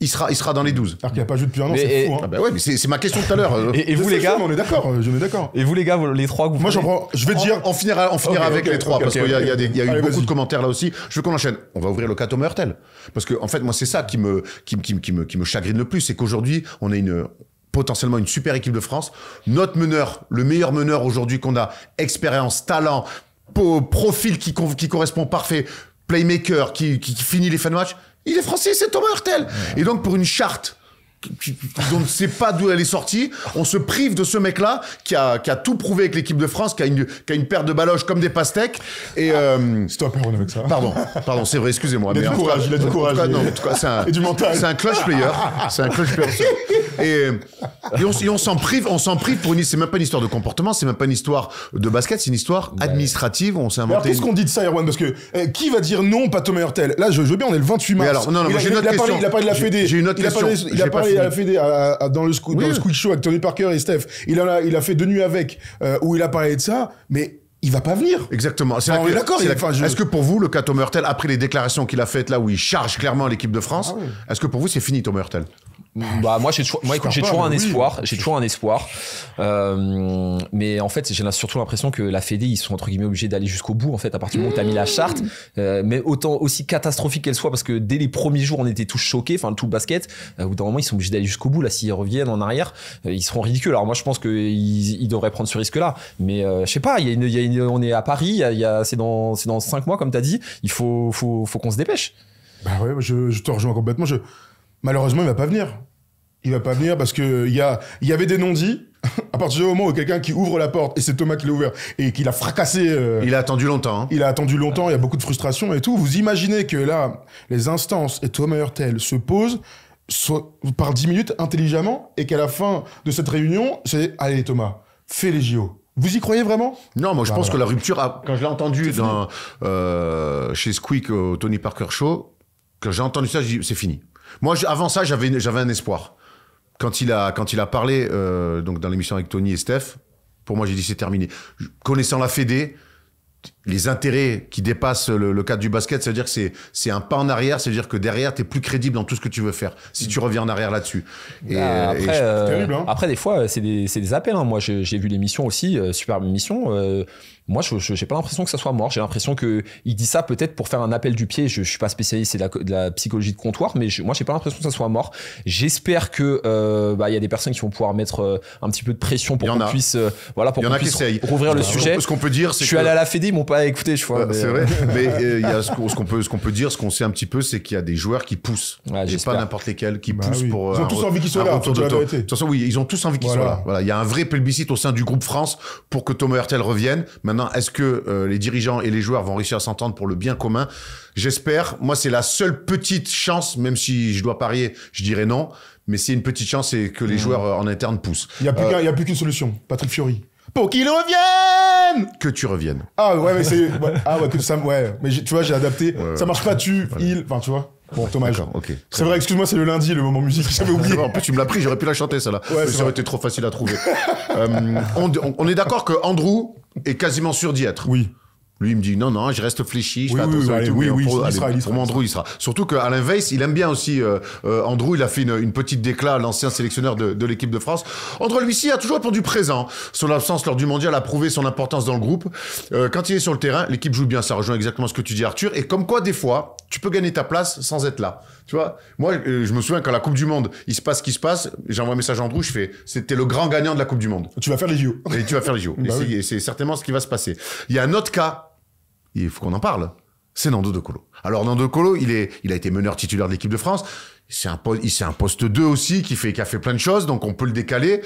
il sera, il sera dans les 12. Alors qu'il a pas joué depuis un an, c'est fou. Hein. Ah bah ouais, mais c'est ma question tout à l'heure. Euh. et, vous les gars, on est d'accord, euh, je suis d'accord. Et vous les gars, les trois, moi j'en prends, je vais dire, on, finira, on finira avec les trois parce qu'il y a, eu beaucoup de commentaires là aussi. Je veux qu'on enchaîne. On va ouvrir le cas Meurtel. parce que en fait moi c'est ça qui me, qui, qui, qui, me, qui me chagrine le plus, c'est qu'aujourd'hui on a une potentiellement une super équipe de France. Notre meneur, le meilleur meneur aujourd'hui qu'on a, expérience, talent, profil qui, qui correspond parfait, playmaker qui, qui, finit les fins de match, il est français, c'est Thomas Hurtel. Et donc, pour une charte dont on ne sait pas d'où elle est sortie. On se prive de ce mec-là qui a, qui a tout prouvé avec l'équipe de France, qui a, une, qui a une paire de baloches comme des pastèques. Et toi ah, euh, avec ça. Pardon, pardon, c'est vrai, excusez-moi. Il a du courage, il a du courage. c'est un, et du mental. C'est un clutch player. C'est un clutch player. Et, euh, et on, s'en prive, on s'en prive pour une. C'est même pas une histoire de comportement, c'est même pas une histoire de basket, c'est une histoire bah, administrative. On s'est inventé. Alors qu'est-ce qu'on dit de ça, Erwan Parce que eh, qui va dire non, pas Thomas Hurtel Là, je, veux bien, on est le 28 mars. alors, j'ai une autre question. Il a parlé de la il a fait dans le squid, show avec Tony Parker et Steph. Il a, il a fait deux nuits avec euh, où il a parlé de ça, mais il va pas venir. Exactement. C'est ah, est d'accord. Est-ce que pour vous, le cas Tom Hurtel, après les déclarations qu'il a faites là où il charge clairement l'équipe de France, ah est-ce que pour vous c'est fini Tom Hurtel bah moi j'ai toujours moi hein. j'ai toujours, un espoir j'ai toujours un espoir mais en fait j'ai surtout l'impression que la Fédé ils sont entre guillemets obligés d'aller jusqu'au bout en fait à partir du moment où t'as mis la charte mm. euh, mais autant aussi catastrophique qu'elle soit parce que dès les premiers jours on était tous choqués enfin tout le basket euh, au bout d'un moment ils sont obligés d'aller jusqu'au bout là s'ils reviennent en arrière euh, ils seront ridicules alors moi je pense qu'ils ils devraient prendre ce risque là mais euh, je sais pas il y, a une, y on est à Paris il y a c'est dans c'est dans cinq mois comme t'as dit il faut faut, faut qu'on se dépêche bah ouais je, je te rejoins complètement je malheureusement, il va pas venir. Il va pas venir parce qu'il y, y avait des non-dits. À partir du moment où quelqu'un qui ouvre la porte, et c'est Thomas qui l'a ouvert, et qui l'a fracassé. Euh, il a attendu longtemps. Hein. Il a attendu longtemps, il y a beaucoup de frustration et tout. Vous imaginez que là, les instances et Thomas Hurtel se posent par 10 minutes intelligemment, et qu'à la fin de cette réunion, c'est Allez Thomas, fais les JO. Vous y croyez vraiment Non, moi je bah, pense que la rupture, a, quand je l'ai entendu euh, chez Squeak au Tony Parker Show, quand j'ai entendu ça, j'ai dit c'est fini. Moi, avant ça, j'avais, j'avais un espoir. Quand il a, quand il a parlé euh, donc dans l'émission avec Tony et Steph, pour moi, j'ai dit c'est terminé. connaissant la Fédé, les intérêts qui dépassent le, cadre du basket, ça veut dire que c'est, c'est un pas en arrière, cest à dire que derrière, tu es plus crédible dans tout ce que tu veux faire, si tu reviens en arrière là-dessus. Bah, et, après, euh, hein. après, des fois, euh, c'est des, c'est des appels. Hein. Moi, j'ai, vu l'émission aussi, euh, superbe émission. Euh, moi, je n'ai pas l'impression que ça soit mort. J'ai l'impression que il dit ça peut-être pour faire un appel du pied. Je suis pas spécialiste de la, de la psychologie de comptoir, mais je, moi, j'ai pas l'impression que ça soit mort. J'espère que bah, il y a des personnes qui vont pouvoir mettre un petit peu de pression pour qu'on puisse, voilà, pour qu'on puisse rouvrir le sujet. Ce qu'on peut dire, je suis allé à la Fédé, mon pas je crois. Bah, c'est euh, vrai. mais euh, il y a ce qu'on peut, ce qu'on peut dire, ce qu'on sait un petit peu, c'est qu'il y a des joueurs qui poussent. Ouais, et pas n'importe lesquels, qui bah poussent pour. Euh, ils ont tous envie qu'ils soient là. De, toute façon, oui, ils ont tous envie qu'ils soient là. Voilà. Il y a un vrai plébiscite au sein du groupe France pour que Thomas Hertel revienne. Maintenant, est-ce que les dirigeants et les joueurs vont réussir à s'entendre pour le bien commun J'espère. Moi, c'est la seule petite chance, même si je dois parier, je dirais non. Mais c'est une petite chance, c'est que les mmh. joueurs en interne poussent. Il n'y a plus qu'une solution, Patrick Fiori pour qu'il revienne Que tu reviennes. Ah ouais, mais c'est. ah ouais, que ça. Ouais, mais tu vois, j'ai adapté. ça marche pas, tu, il. Enfin, tu vois. Bon, Thomas ok. C'est vrai, excuse-moi, c'est le lundi, le moment musique, j'avais oublié. en plus, tu me l'as pris, j'aurais pu la chanter, celle-là. ça aurait été trop facile à trouver. euh, on, on, est d'accord que Andrew est quasiment sûr d'y être. Oui. Lui, il me dit non, non, je reste fléchi, je fais Oui, il sera. Surtout qu'Alain Weiss, il aime bien aussi. Euh, euh Andrew, il a fait une, petite déclat à l'ancien sélectionneur de, l'équipe de France. Andrew, lui-ci, a toujours répondu présent. Son absence lors du mondial a prouvé son importance dans le groupe. Euh, quand il est sur le terrain, l'équipe joue bien. Ça rejoint exactement ce que tu dis, Arthur. Et comme quoi, des fois, tu peux gagner ta place sans être là. Tu vois, moi, euh, je me souviens quand la Coupe du Monde, il se passe ce qui se passe, j'envoie un message à Andrew, je fais c'était le grand gagnant de la Coupe du Monde. Tu vas faire les JO. Et tu vas faire les JO. Bah c'est certainement ce qui va se passer. Il y a un autre cas, il faut qu'on en parle, c'est Nando De Colo. Alors, Nando De Colo, il, est, il a été meneur titulaire de l'équipe de France. C'est un, un poste 2 aussi qui, fait, qui a fait plein de choses, donc on peut le décaler.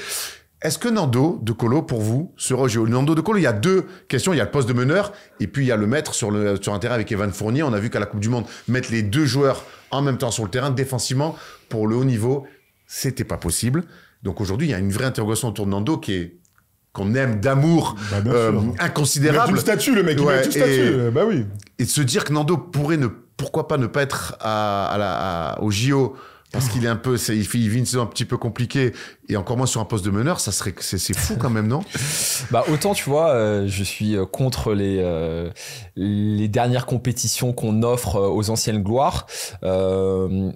Est-ce que Nando de Colo, pour vous, sera au Nando de Colo, il y a deux questions. Il y a le poste de meneur et puis il y a le maître sur, le, sur avec Evan Fournier. On a vu qu'à la Coupe du Monde, mettre les deux joueurs en même temps sur le terrain, défensivement, pour le haut niveau, c'était pas possible. Donc aujourd'hui, il y a une vraie interrogation autour de Nando qui est qu'on aime d'amour bah, euh, inconsidérable. Il une statue, le mec, il ouais, tout statue. Et, euh, bah oui. Et de se dire que Nando pourrait ne, pourquoi pas ne pas être à, la, à, au JO parce qu'il est un peu, il vit une saison un petit peu compliquée et encore moins sur un poste de meneur, ça serait, c'est fou quand même, non Bah autant tu vois, euh, je suis euh, contre les euh, les dernières compétitions qu'on offre aux anciennes gloires,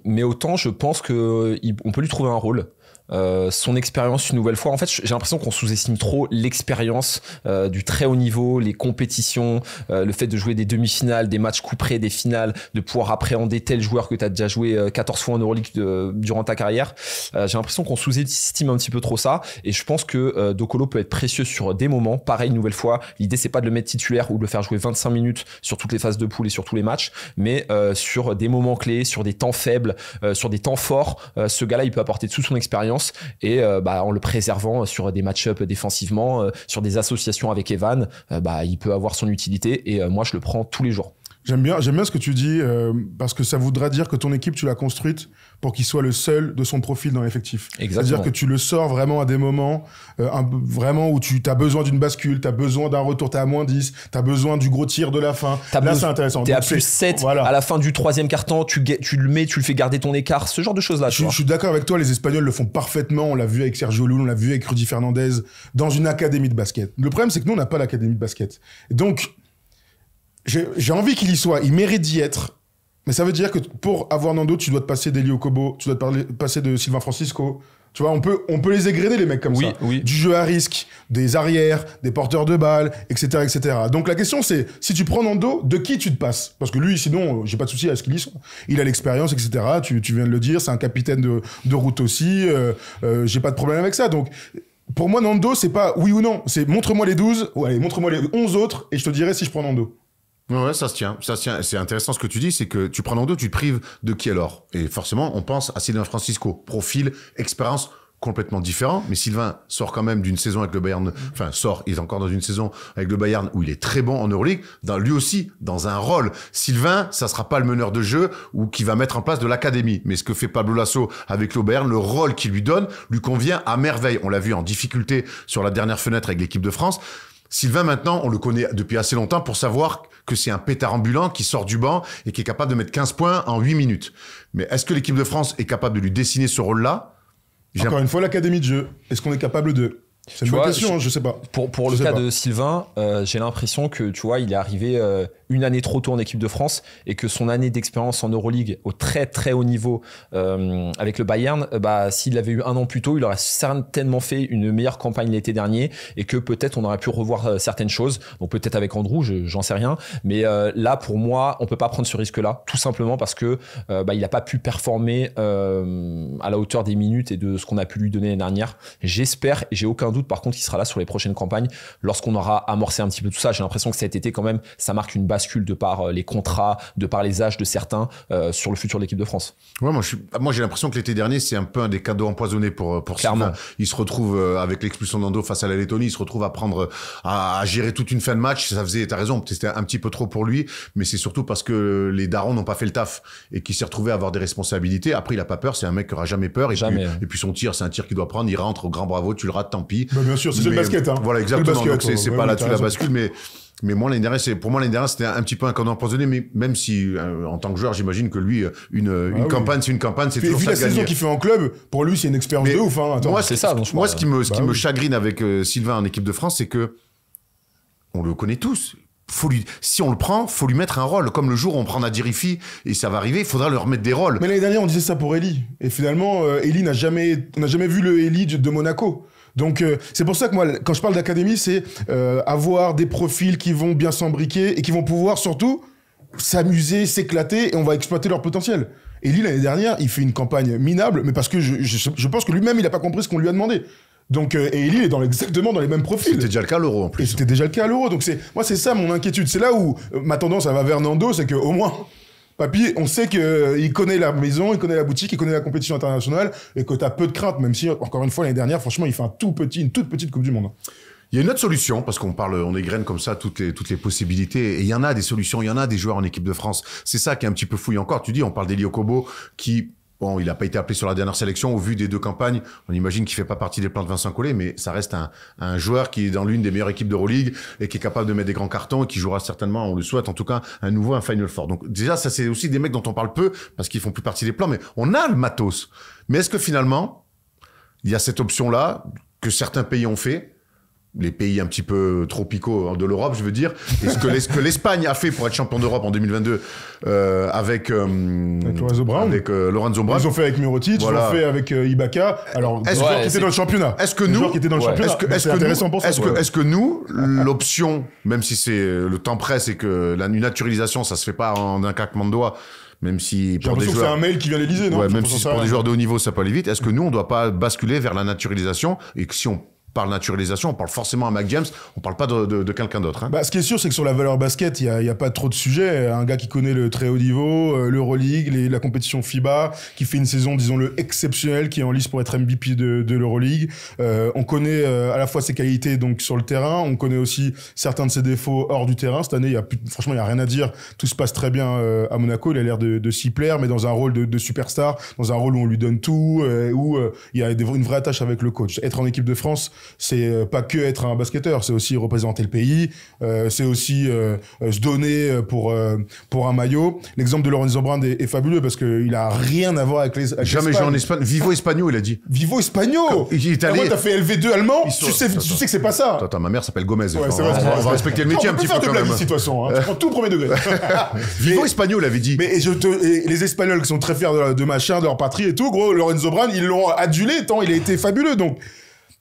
mais autant je pense que on peut lui trouver un rôle. Euh, son expérience une nouvelle fois. En fait, j'ai l'impression qu'on sous-estime trop l'expérience euh, du très haut niveau, les compétitions, euh, le fait de jouer des demi-finales, des matchs couperés, des finales, de pouvoir appréhender tel joueur que tu as déjà joué 14 fois en Euroleague durant ta carrière. j'ai l'impression qu'on sous-estime un petit peu trop ça et je pense que Docolo peut être précieux sur des moments. Pareil, une nouvelle fois, l'idée c'est pas de le mettre titulaire ou de le faire jouer 25 minutes sur toutes les phases de poule et sur tous les matchs, mais sur des moments clés, sur des temps faibles, sur des temps forts, ce gars-là il peut apporter de son expérience et euh, bah, en le préservant sur des match-ups défensivement, euh, sur des associations avec Evan, euh, bah, il peut avoir son utilité et moi je le prends tous les jours. J'aime bien, j'aime bien ce que tu dis euh, parce que ça voudra dire que ton équipe tu l'as construite pour qu'il soit le seul de son profil dans l'effectif. C'est-à-dire que tu le sors vraiment à des moments euh, vraiment où tu as besoin d'une bascule, tu as besoin d'un retour, tu à moins 10, tu as besoin du gros tir de la fin. Là c'est intéressant. Tu à plus 7 à la fin du troisième quart temps, tu, le mets, tu le fais garder ton écart, ce genre de choses là. Je, suis d'accord avec toi, les Espagnols le font parfaitement, on l'a vu avec Sergio Lul, on l'a vu avec Rudy Fernandez dans une académie de basket. Le problème c'est que nous on n'a pas l'académie de basket. Donc j'ai envie qu'il y soit, il mérite d'y être. Mais ça veut dire que pour avoir Nando, tu dois te passer d'Elio Cobo, tu dois te passer de Sylvain Francisco. Tu vois, on peut, on peut les égréner, les mecs comme ça. Oui. Du jeu à risque, des arrières, des porteurs de balles, etc. etc. Donc la question, c'est si tu prends Nando, de qui tu te passes Parce que lui, sinon, euh, j'ai pas de souci à ce qu'il y soit. Il a l'expérience, etc. Tu, tu, viens de le dire, c'est un capitaine de, de route aussi. Euh, euh, j'ai pas de problème avec ça. Donc pour moi, Nando, c'est pas oui ou non. C'est montre-moi les 12, ou allez, montre-moi les 11 autres, et je te dirai si je prends Nando. Ouais, ça se tient, ça tient. C'est intéressant ce que tu dis, c'est que tu prends en deux, tu te prives de qui alors Et forcément, on pense à Sylvain Francisco, profil, expérience complètement différent, mais Sylvain sort quand même d'une saison avec le Bayern, enfin sort, il est encore dans une saison avec le Bayern où il est très bon en Euroleague, dans, lui aussi dans un rôle. Sylvain, ça sera pas le meneur de jeu ou qui va mettre en place de l'académie, mais ce que fait Pablo Lasso avec le Bayern, le rôle qu'il lui donne lui convient à merveille. On l'a vu en difficulté sur la dernière fenêtre avec l'équipe de France. Sylvain maintenant, on le connaît depuis assez longtemps pour savoir que c'est un pétard ambulant qui sort du banc et qui est capable de mettre 15 points en 8 minutes. Mais est-ce que l'équipe de France est capable de lui dessiner ce rôle-là Encore une fois, l'académie de jeu. Est-ce qu'on est capable de c'est vois, question, hein, je, sais pas. Pour, pour le cas de Sylvain, euh, j'ai l'impression que tu vois, il est arrivé euh, une année trop tôt en équipe de France et que son année d'expérience en Euroleague au très très haut niveau euh, avec le Bayern, bah s'il l'avait eu un an plus tôt, il aurait certainement fait une meilleure campagne l'été dernier et que peut-être on aurait pu revoir certaines choses. Donc peut-être avec Andrew, j'en sais rien, mais là pour moi, on peut pas prendre ce risque-là, tout simplement parce que bah, il n'a pas pu performer à la hauteur des minutes et de ce qu'on a pu lui donner l'année dernière. J'espère et j'ai aucun doute. Par contre, il sera là sur les prochaines campagnes lorsqu'on aura amorcé un petit peu tout ça. J'ai l'impression que cet été, quand même, ça marque une bascule de par euh, les contrats, de par les âges de certains euh, sur le futur de l'équipe de France. Ouais, moi, ah, j'ai moi, l'impression que l'été dernier, c'est un peu un des cadeaux empoisonnés pour, euh, pour Il se retrouve avec l'expulsion d'Ando face à la Lettonie, il se retrouve à prendre, à, gérer toute une fin de match. Ça faisait, t'as raison, c'était un petit peu trop pour lui, mais c'est surtout parce que les darons n'ont pas fait le taf et qu'il s'est retrouvé à avoir des responsabilités. Après, il a pas peur, c'est un mec qui aura jamais peur. Et, Puis, hein. et puis son tir, c'est un tir qu'il doit prendre. Il rentre, grand bravo, tu le rates, tant pis. Bah, bien sûr, c'est le basket. Hein. Voilà, exactement. Donc c'est pas là-dessus la bascule, mais. Mais moi, l'année c'est pour moi l'année dernière, c'était un, petit peu un camp empoisonné. Mais même si, euh, en tant que joueur, j'imagine que lui, euh, une, ah une campagne, c'est une campagne, c'est toujours vu la saison qu'il fait en club, pour lui, c'est une expérience de ouf. Hein. moi, c'est ça. moi, ce qui me, ce bah qui me chagrine avec euh, Sylvain en équipe de France, c'est que on le connaît tous. Faut lui, si on le prend, faut lui mettre un rôle. Comme le jour où on prend Nadirifi et ça va arriver, il faudra lui remettre des rôles. Mais l'année dernière, on disait ça pour Eli. Et finalement, euh, n'a jamais, on n'a jamais vu le Eli de Monaco. Donc euh, c'est pour ça que moi, quand je parle d'académie, c'est euh, avoir des profils qui vont bien s'embriquer et qui vont pouvoir surtout s'amuser, s'éclater et on va exploiter leur potentiel. Et lui, l'année dernière, il fait une campagne minable, mais parce que je, pense que lui-même, il n'a pas compris ce qu'on lui a demandé. Donc, euh, et Lille est dans exactement dans les mêmes profils. C'était déjà le cas à l'euro en plus. c'était déjà le cas à l'euro. Donc, c'est moi, c'est ça mon inquiétude. C'est là où ma tendance, à va vers Nando, c'est qu'au moins, bah, Papy, on sait qu'il euh, connaît la maison, il connaît la boutique, il connaît la compétition internationale et que tu as peu de craintes, même si, encore une fois, l'année dernière, franchement, il fait tout petit, une toute petite Coupe du Monde. Il y a une autre solution, parce qu'on parle, on égrène comme ça toutes les, toutes les possibilités, et il y en a des solutions, il y en a des joueurs en équipe de France. C'est ça qui est un petit peu fouillé encore. Tu dis, on parle d'Elio Kobo, qui Bon, il n'a pas été appelé sur la dernière sélection. Au vu des deux campagnes, on imagine qu'il fait pas partie des plans de Vincent Collet, mais ça reste un, joueur qui est dans l'une des meilleures équipes de d'Euroleague et qui est capable de mettre des grands cartons et qui jouera certainement, on le souhaite en tout cas, un nouveau, un Final Four. Donc déjà, ça c'est aussi des mecs dont on parle peu parce qu'ils font plus partie des plans, mais on a le matos. Mais est-ce que finalement, il y a cette option-là que certains pays ont fait les pays un petit peu tropicaux hein, de l'Europe, je veux dire, et ce que l'Espagne a fait pour être champion d'Europe en 2022 euh, avec, euh, avec Lorenzo Brown. Avec, euh, Lorenzo Ils ont fait avec Mirotic, ils ont fait avec euh, Ibaka. Alors, est-ce qui étaient dans le championnat Est-ce que nous, qui est-ce que, nous, l'option, même si c'est euh, le temps presse et que la naturalisation, ça se fait pas en un claquement de doigts même si pour des joueurs... c'est un mail qui vient l'Élysée, non ouais, même si pour des joueurs de haut niveau ça peut aller vite est-ce que nous on doit pas basculer vers la naturalisation et que si on parle naturalisation, on parle forcément à Mac James, on parle pas de, quelqu'un d'autre. Hein. Bah, ce qui est sûr, c'est que sur la valeur basket, il n'y a, pas trop de sujets. Un gars qui connaît le très haut niveau, euh, l'Euroleague, la compétition FIBA, qui fait une saison, disons-le, exceptionnelle, qui est en lice pour être MVP de, de l'Euroleague. Euh, on connaît euh, à la fois ses qualités donc sur le terrain, on connaît aussi certains de ses défauts hors du terrain. Cette année, y a franchement, il n'y a rien à dire. Tout se passe très bien à Monaco, il a l'air de, s'y plaire, mais dans un rôle de, superstar, dans un rôle où on lui donne tout, où il y a une vraie attache avec le coach. Être en équipe de France, c'est euh, pas que être un basketteur, c'est aussi représenter le pays, euh, c'est aussi euh, se donner pour pour un maillot. L'exemple de Lorenzo Brand est, fabuleux parce que il a rien à voir avec les jamais joué en Espagne. Vivo espagnol il a dit. Vivo espagnol Il est allé. Ah t'as fait LV2 allemand. Tu sais, tu sais que c'est pas ça. Attends, ma mère s'appelle Gomez. Ouais, vrai, on, va respecter le métier un petit peu. On de situation. Tu prends tout premier degré. Vivo il avait dit. Mais je te, les Espagnols qui sont très fiers de, machin, de leur patrie et tout, gros, Lorenzo Brand, ils l'ont adulé tant il a été fabuleux. Donc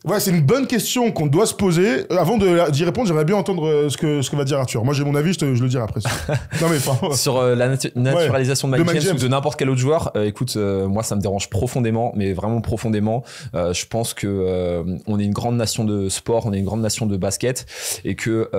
Ouais, c'est une bonne question qu'on doit se poser. Euh, avant d'y répondre, j'aimerais bien entendre euh, ce que, ce que va dire Arthur. Moi, j'ai mon avis, je, te, je, le dirai après. non, mais Sur euh, la naturalisation de Mike, ou de n'importe quel autre joueur, écoute, moi, ça me dérange profondément, mais vraiment profondément. je pense que on est une grande nation de sport, on est une grande nation de basket, et que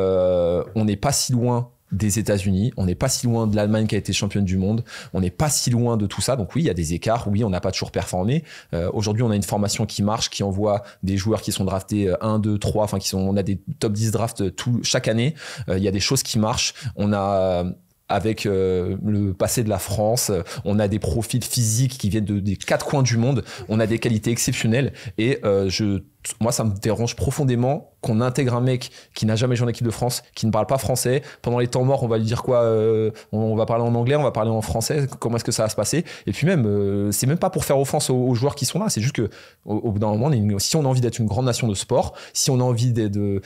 on n'est pas si loin des États-Unis, on n'est pas si loin de l'Allemagne qui a été championne du monde, on n'est pas si loin de tout ça. Donc oui, il y a des écarts, oui, on n'a pas toujours performé. Euh, aujourd'hui, on a une formation qui marche, qui envoie des joueurs qui sont draftés 1, 2, 3, enfin qui sont, on a des top 10 draft euh, tout, chaque année. Euh, il y a des choses qui marchent. On a avec le passé de la France, on a des profils physiques qui viennent de, des quatre coins du monde, on a des qualités exceptionnelles et je moi, ça me dérange profondément qu'on intègre un mec qui n'a jamais joué en équipe de France, qui ne parle pas français. Pendant les temps morts, on va lui dire quoi euh, On va parler en anglais, on va parler en français. Comment est-ce que ça va se passer Et puis même, euh, c'est même pas pour faire offense aux, joueurs qui sont là. C'est juste que au, bout d'un moment, si on a envie d'être une grande nation de sport, si on a envie de,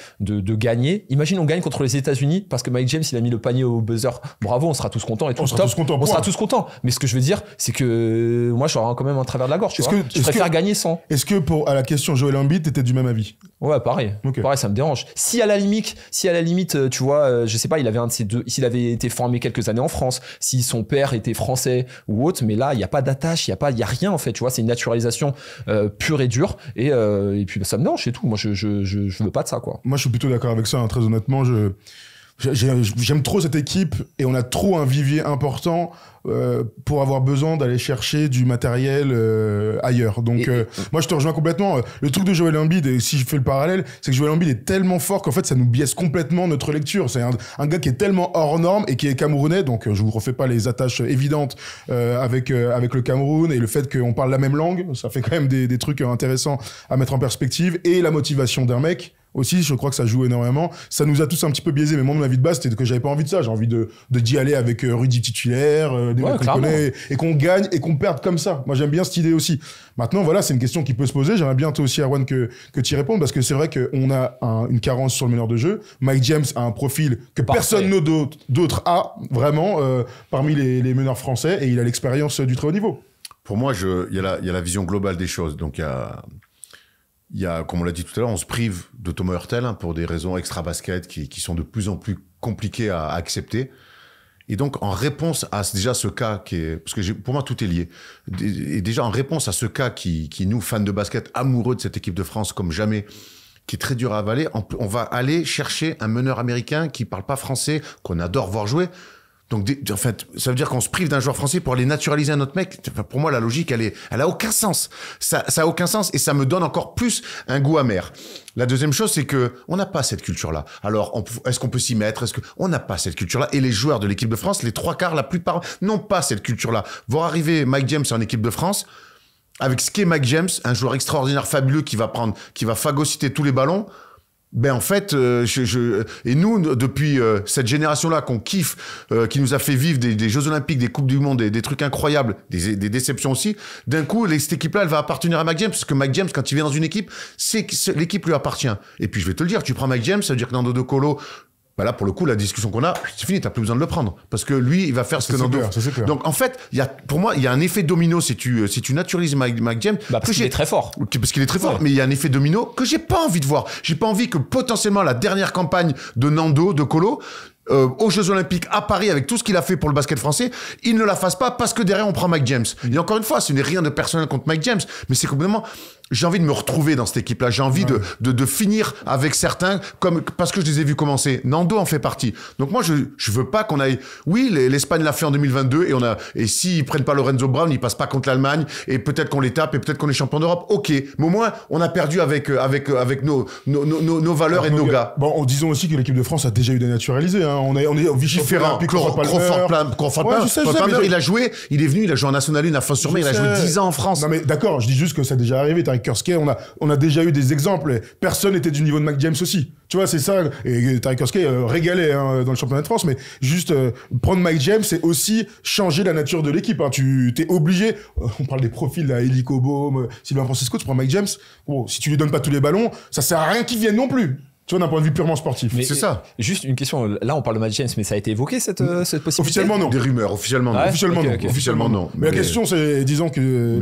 gagner, imagine on gagne contre les États-Unis parce que Mike James il a mis le panier au buzzer. Bravo, on sera tous contents on, sera Tous contents, Mais ce que je veux dire, c'est que euh, moi, je suis quand même un travers de la gorge. Tu vois que, je préfère gagner sans. Est-ce que pour à la question Joel Embiid du même avis. Ouais, pareil. Okay. Pareil, ça me dérange. Si à la limite, si à la limite, euh, tu vois, euh, je sais pas, il avait un de ces deux, s'il avait été formé quelques années en France, si son père était français ou autre, mais là, il n'y a pas d'attache, il y a pas, il y a rien en fait, tu vois, c'est une naturalisation euh, pure et dure. Et, puis bah, ça me dérange, et tout. Moi, je, je, je, veux pas de ça, quoi. Moi, je suis plutôt d'accord avec ça. Hein, très honnêtement, je J'aime trop cette équipe et on a trop un vivier important euh, pour avoir besoin d'aller chercher du matériel euh, ailleurs. Donc, euh, moi, je te rejoins complètement. Euh, le truc de Joel Embiid, et si je fais le parallèle, c'est que Joel Embiid est tellement fort qu'en fait, ça nous biaise complètement notre lecture. C'est un, gars qui est tellement hors norme et qui est camerounais. Donc, euh, je vous refais pas les attaches évidentes avec avec le Cameroun et le fait qu'on parle la même langue. Ça fait quand même des trucs intéressants à mettre en perspective et la motivation d'un mec aussi. Je crois que ça joue énormément. Ça nous a tous un petit peu biaisé, mais moi, mon avis de base, c'était que j'avais pas envie de ça. J'ai envie de d'y aller avec euh, Rudy titulaire, euh, des mecs et, et qu'on gagne et qu'on perde comme ça. Moi, j'aime bien cette idée aussi. Maintenant, voilà, c'est une question qui peut se poser. J'aimerais bien toi aussi, Arwan, que, que tu y répondes, parce que c'est vrai qu'on a une carence sur le meneur de jeu. Mike James a un profil que personne d'autre a, vraiment, euh, parmi les, meneurs français, et il a l'expérience du très haut niveau. Pour moi, il y, y, a la vision globale des choses. Donc, il y a il y a, comme on l'a dit tout à l'heure, on se prive de Thomas Hurtel hein, pour des raisons extra-basket qui, sont de plus en plus compliquées à, accepter. Et donc, en réponse à déjà ce cas qui est, parce que pour moi tout est lié. Et déjà en réponse à ce cas qui, nous fans de basket, amoureux de cette équipe de France comme jamais, qui est très dur à avaler, on, va aller chercher un meneur américain qui ne parle pas français, qu'on adore voir jouer donc, en fait, ça veut dire qu'on se prive d'un joueur français pour aller naturaliser un autre mec. pour moi, la logique, elle est, elle a aucun sens. Ça, ça a aucun sens et ça me donne encore plus un goût amer. La deuxième chose, c'est que on n'a pas cette culture-là. Alors, est-ce qu'on peut s'y mettre Est-ce que on n'a pas cette culture-là Et les joueurs de l'équipe de France, les trois quarts, la plupart, n'ont pas cette culture-là. Voir arriver Mike James en équipe de France, avec ce qu'est Mike James, un joueur extraordinaire, fabuleux, qui va prendre, qui va phagocyter tous les ballons ben en fait, euh, je, et nous, depuis euh, cette génération-là qu'on kiffe, euh, qui nous a fait vivre des, Jeux Olympiques, des Coupes du Monde, des, des trucs incroyables, des, déceptions aussi, d'un coup, cette équipe-là, elle va appartenir à Mike James, parce que Mike James, quand il vient dans une équipe, c'est l'équipe lui appartient. Et puis je vais te le dire, tu prends Mike James, ça veut dire que Nando De Colo, bah là, pour le coup, la discussion qu'on a, c'est fini, t'as plus besoin de le prendre. Parce que lui, il va faire ce que Nando. Donc, en fait, y a, pour moi, il y a un effet domino si tu, si tu naturalises Mike, James. Bah, parce qu'il est très fort. Parce qu'il est très fort, mais il y a un effet domino que j'ai pas envie de voir. J'ai pas envie que potentiellement la dernière campagne de Nando, de Colo, euh, aux Jeux Olympiques à Paris avec tout ce qu'il a fait pour le basket français, il ne la fasse pas parce que derrière on prend Mike James. Et encore une fois, ce n'est rien de personnel contre Mike James, mais c'est complètement j'ai envie de me retrouver dans cette équipe-là. J'ai envie de, de, de, finir avec certains comme parce que je les ai vus commencer. Nando en fait partie. Donc moi, je je veux pas qu'on aille. Oui, l'Espagne l'a fait en 2022 et on a et s'ils prennent pas Lorenzo Brown, ils passent pas contre l'Allemagne et peut-être qu'on les tape et peut-être qu'on est champion d'Europe. Ok, mais au moins on a perdu avec euh, avec euh, avec nos nos, nos, valeurs et nos gars. Bon, en disant aussi que l'équipe de France a déjà eu des naturalisés. Hein. On est on est Vichy Ferrand, il a joué, il est venu, il a joué en National une à fin sur il a joué 10 ans en France. Non mais d'accord, je dis juste que ça a déjà arrivé on a, on a déjà eu des exemples. Personne n'était du niveau de Mike James aussi. Tu vois, c'est ça. Et Tarek Kerske euh, régalait hein, dans le championnat de France, mais juste euh, prendre Mike James, c'est aussi changer la nature de l'équipe. Hein. Tu t'es obligé. Euh, on parle des profils là, Eli Sylvain Francisco. Tu prends Mike James. Bon, si tu lui donnes pas tous les ballons, ça sert à rien qu'il vienne non plus. Tu vois, d'un point de vue purement sportif. C'est ça. Juste une question. Là, on parle de Matt James, mais ça a été évoqué cette, euh, cette possibilité Officiellement, non. Des rumeurs, officiellement, non. officiellement, non. officiellement, non. Mais, la question, c'est, disons que.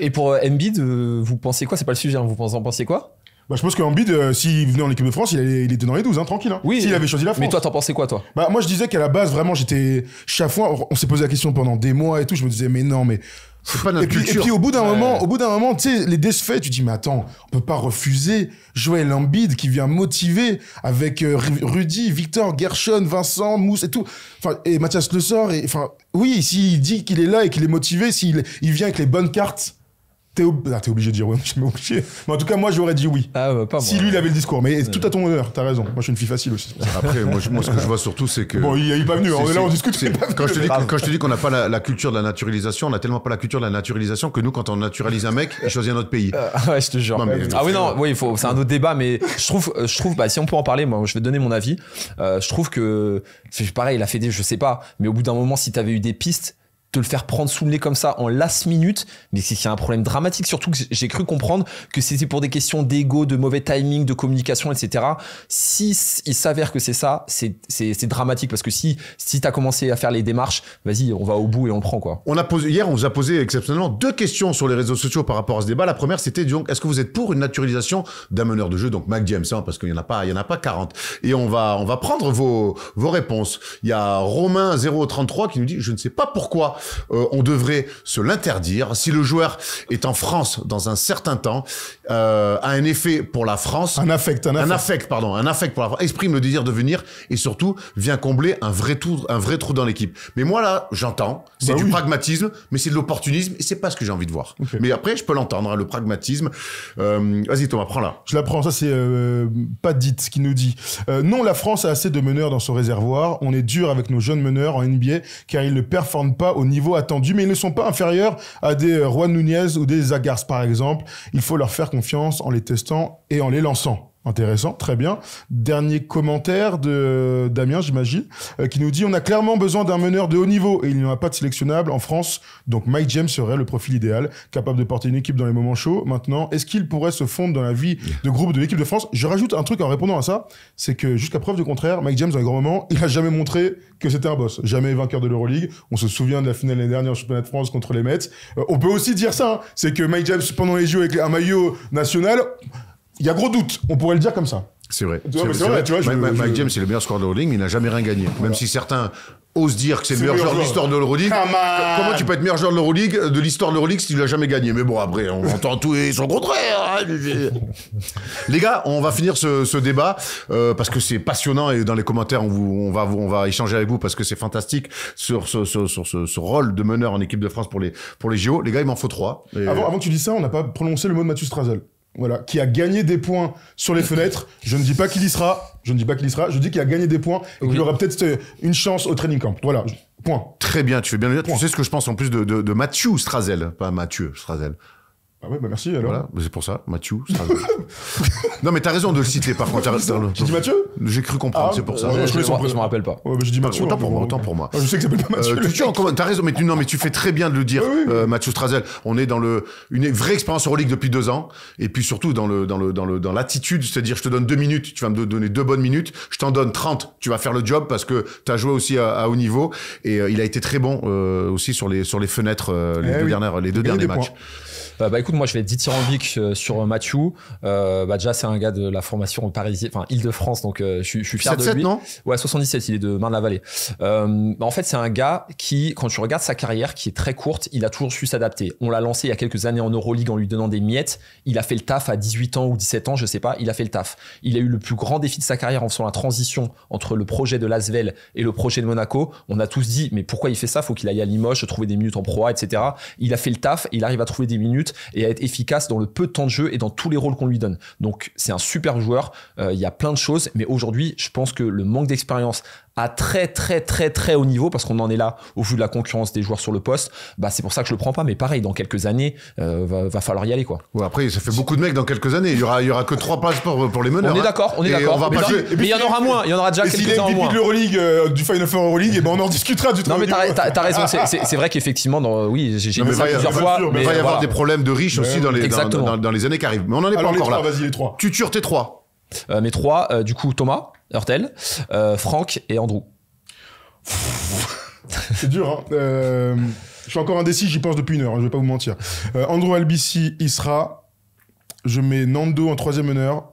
Et, pour euh, Embiid, euh, vous pensez quoi C'est pas le sujet, hein. vous en pensez quoi bah, je pense qu'Embiid, si s'il venait en équipe de France, il, était dans les 12, hein, tranquille. Hein. oui. S'il avait choisi la France. Mais toi, t'en pensais quoi, toi Bah, moi, je disais qu'à la base, vraiment, j'étais. Chaque fois, on s'est posé la question pendant des mois et tout. Je me disais, mais non, mais et puis, au bout d'un moment, au bout d'un moment, tu sais, les défaits, tu dis mais attends, on peut pas refuser Joël Lambide qui vient motiver avec euh, Rudy, Victor, Gershon, Vincent, Mousse et tout. Enfin et Mathias le sort et enfin oui, s'il dit qu'il est là et qu'il est motivé, s'il il vient avec les bonnes cartes ah, t'es obligé de dire oui, je suis obligé. Mais en tout cas, moi, j'aurais dit oui. Ah, bah, si lui, il avait le discours. Mais tout à ton honneur, t'as raison. Moi, je suis une fille facile aussi. Après, moi, ce que je vois surtout, c'est que. Bon, il est pas venu. Hein, là, on discute. quand, je quand, je te dis, qu'on n'a pas la, culture de la naturalisation, on n'a tellement pas la culture de la naturalisation que nous, quand on naturalise un mec, il choisit un autre pays. Ah ouais, je te jure. ah oui, non, oui, faut... c'est un autre débat, mais je trouve, euh, je trouve bah, si on peut en parler, moi, je vais donner mon avis. Euh, je trouve que. pareil, il a fait des. Je sais pas. Mais au bout d'un moment, si t'avais eu des pistes te le faire prendre sous le nez comme ça en last minute, mais c'est un problème dramatique, surtout que j'ai cru comprendre que c'était pour des questions d'ego, de mauvais timing, de communication, etc. Si il s'avère que c'est ça, c'est dramatique parce que si, si tu as commencé à faire les démarches, vas-y, on va au bout et on prend. Quoi. On a posé, hier, on vous a posé exceptionnellement deux questions sur les réseaux sociaux par rapport à ce débat. La première, c'était donc, est-ce que vous êtes pour une naturalisation d'un meneur de jeu, donc Mac James, hein, parce qu'il n'y en, a pas, il y en a pas 40. Et on va, on va prendre vos, vos réponses. Il y a Romain033 qui nous dit, je ne sais pas pourquoi euh, on devrait se l'interdire. Si le joueur est en France dans un certain temps, euh, a un effet pour la France. Un affect, un affect. Un affect, pardon. Un affect pour la France. Exprime le désir de venir et surtout vient combler un vrai trou, un vrai trou dans l'équipe. Mais moi, là, j'entends. C'est bah du pragmatisme, mais c'est de l'opportunisme et c'est pas ce que j'ai envie de voir. Mais après, je peux l'entendre, hein, le pragmatisme. Euh, vas-y, Thomas, prends-la. Je la prends. Ça, c'est pas dit ce qui nous dit Non, la France a assez de meneurs dans son réservoir. On est dur avec nos jeunes meneurs en NBA car ils ne performent pas au niveau attendu, mais ils ne sont pas inférieurs à des euh, Juan Nunez ou des agars par exemple. Il faut leur faire confiance en les testant et en les lançant. Intéressant, très bien. Dernier commentaire de Damien, j'imagine, euh, qui nous dit on a clairement besoin d'un meneur de haut niveau et il n'y en a pas de sélectionnable en France. Donc Mike James serait le profil idéal, capable de porter une équipe dans les moments chauds. Maintenant, est-ce qu'il pourrait se fondre dans la vie de groupe de l'équipe de France Je rajoute un truc en répondant à ça, c'est que jusqu'à preuve du contraire, Mike James dans les grands moments, il n'a jamais montré que c'était un boss, jamais vainqueur de l'Euroleague. On se souvient de la finale l'année dernière au championnat de France contre les Mets. Euh, on peut aussi dire ça, hein, c'est que Mike James pendant les jeux avec un maillot national il y a gros doute, on pourrait le dire comme ça. C'est vrai. Mike, James, c'est le meilleur score de rolling, mais il n'a jamais rien gagné. Même si certains osent dire que c'est le meilleur joueur de l'histoire de l'Euroleague. Comment tu peux être meilleur joueur de l'Euroleague, de l'histoire de l'Euroleague, si tu l'as jamais gagné Mais bon, après, on entend tout et sont contraire. Hein. les gars, on va finir ce, débat euh, parce que c'est passionnant et dans les commentaires, on, vous, on, va, échanger avec vous parce que c'est fantastique sur ce, ce, rôle de meneur en équipe de France pour les, pour les JO. Les gars, il m'en faut trois. Avant, que tu dis ça, on n'a pas prononcé le mot de Mathieu Strasel voilà, qui a gagné des points sur les fenêtres. Je ne dis pas qu'il y sera, je ne dis pas qu'il y sera, je dis qu'il a gagné des points et qu'il aura peut-être euh, une chance au training camp. Voilà, point. Très bien, tu fais bien le dire. Tu sais ce que je pense en plus de, de, de Mathieu Strazel, pas Mathieu Strazel. Ah ouais, bah merci alors. Voilà, bah, c'est pour ça, Mathieu. Ça... non, mais t'as raison de le citer par contre. J'ai dit Mathieu J'ai cru comprendre, ah, c'est pour ça. je ne me rappelle pas. Ouais, bah, j'ai dit bah, Mathieu. Hein, autant pour moi, autant ah, pour moi. je sais que ça s'appelle pas euh, Mathieu. Euh, tu en... as raison, mais tu, non, mais tu fais très bien de le dire, ah euh, Mathieu Strazel. On est dans le, une vraie expérience Euroleague depuis deux ans, et puis surtout dans le, dans le, dans le, dans l'attitude, c'est-à-dire je te donne deux minutes, tu vas me donner deux bonnes minutes, je t'en donne 30, tu vas faire le job parce que t'as joué aussi à, haut niveau, et euh, il a été très bon aussi sur les, sur les fenêtres eh les, deux derniers matchs. Euh, bah écoute, moi je vais être dithyrambique euh, sur euh, Mathieu. bah déjà, c'est un gars de la formation parisienne, enfin Île-de-France, donc je, suis fier de lui. Non ouais, 77, il est de Marne-la-Vallée. Bah, en fait, c'est un gars qui, quand tu regardes sa carrière, qui est très courte, il a toujours su s'adapter. On l'a lancé il y a quelques années en Euroleague en lui donnant des miettes. Il a fait le taf à 18 ans ou 17 ans, je sais pas. Il a fait le taf. Il a eu le plus grand défi de sa carrière en faisant la transition entre le projet de Lasvel et le projet de Monaco. On a tous dit, mais pourquoi il fait ça Faut qu'il aille à Limoges, trouver des minutes en proie, etc. Il a fait le taf, il arrive à trouver des minutes et à être efficace dans le peu de temps de jeu et dans tous les rôles qu'on lui donne. Donc c'est un super joueur, euh, il y a plein de choses, mais aujourd'hui je pense que le manque d'expérience à très très très très haut niveau parce qu'on en est là au vu de la concurrence des joueurs sur le poste bah c'est pour ça que je le prends pas mais pareil dans quelques années euh, va, falloir y aller quoi ouais, après ça fait beaucoup de mecs dans quelques années il y aura il y aura que trois passeports pour, les meneurs on est hein. d'accord on est d'accord mais, il y en aura moins il y en aura déjà quelques-uns en moins de l'Euroleague euh, du Final Four Euroleague et eh ben on en discutera du non mais t'as raison c'est vrai qu'effectivement oui j'ai dit ça plusieurs fois mais il va y avoir des problèmes de riches aussi dans les dans les années qui arrivent mais on en est pas encore là tu tures tes trois euh, mes trois euh, du coup Thomas Hurtel, euh, Franck et Andrew. C'est dur, hein. Euh, je suis encore indécis, j'y pense depuis une heure, je hein, je vais pas vous mentir. Euh, Andrew Albici, Isra. Je mets Nando en troisième honneur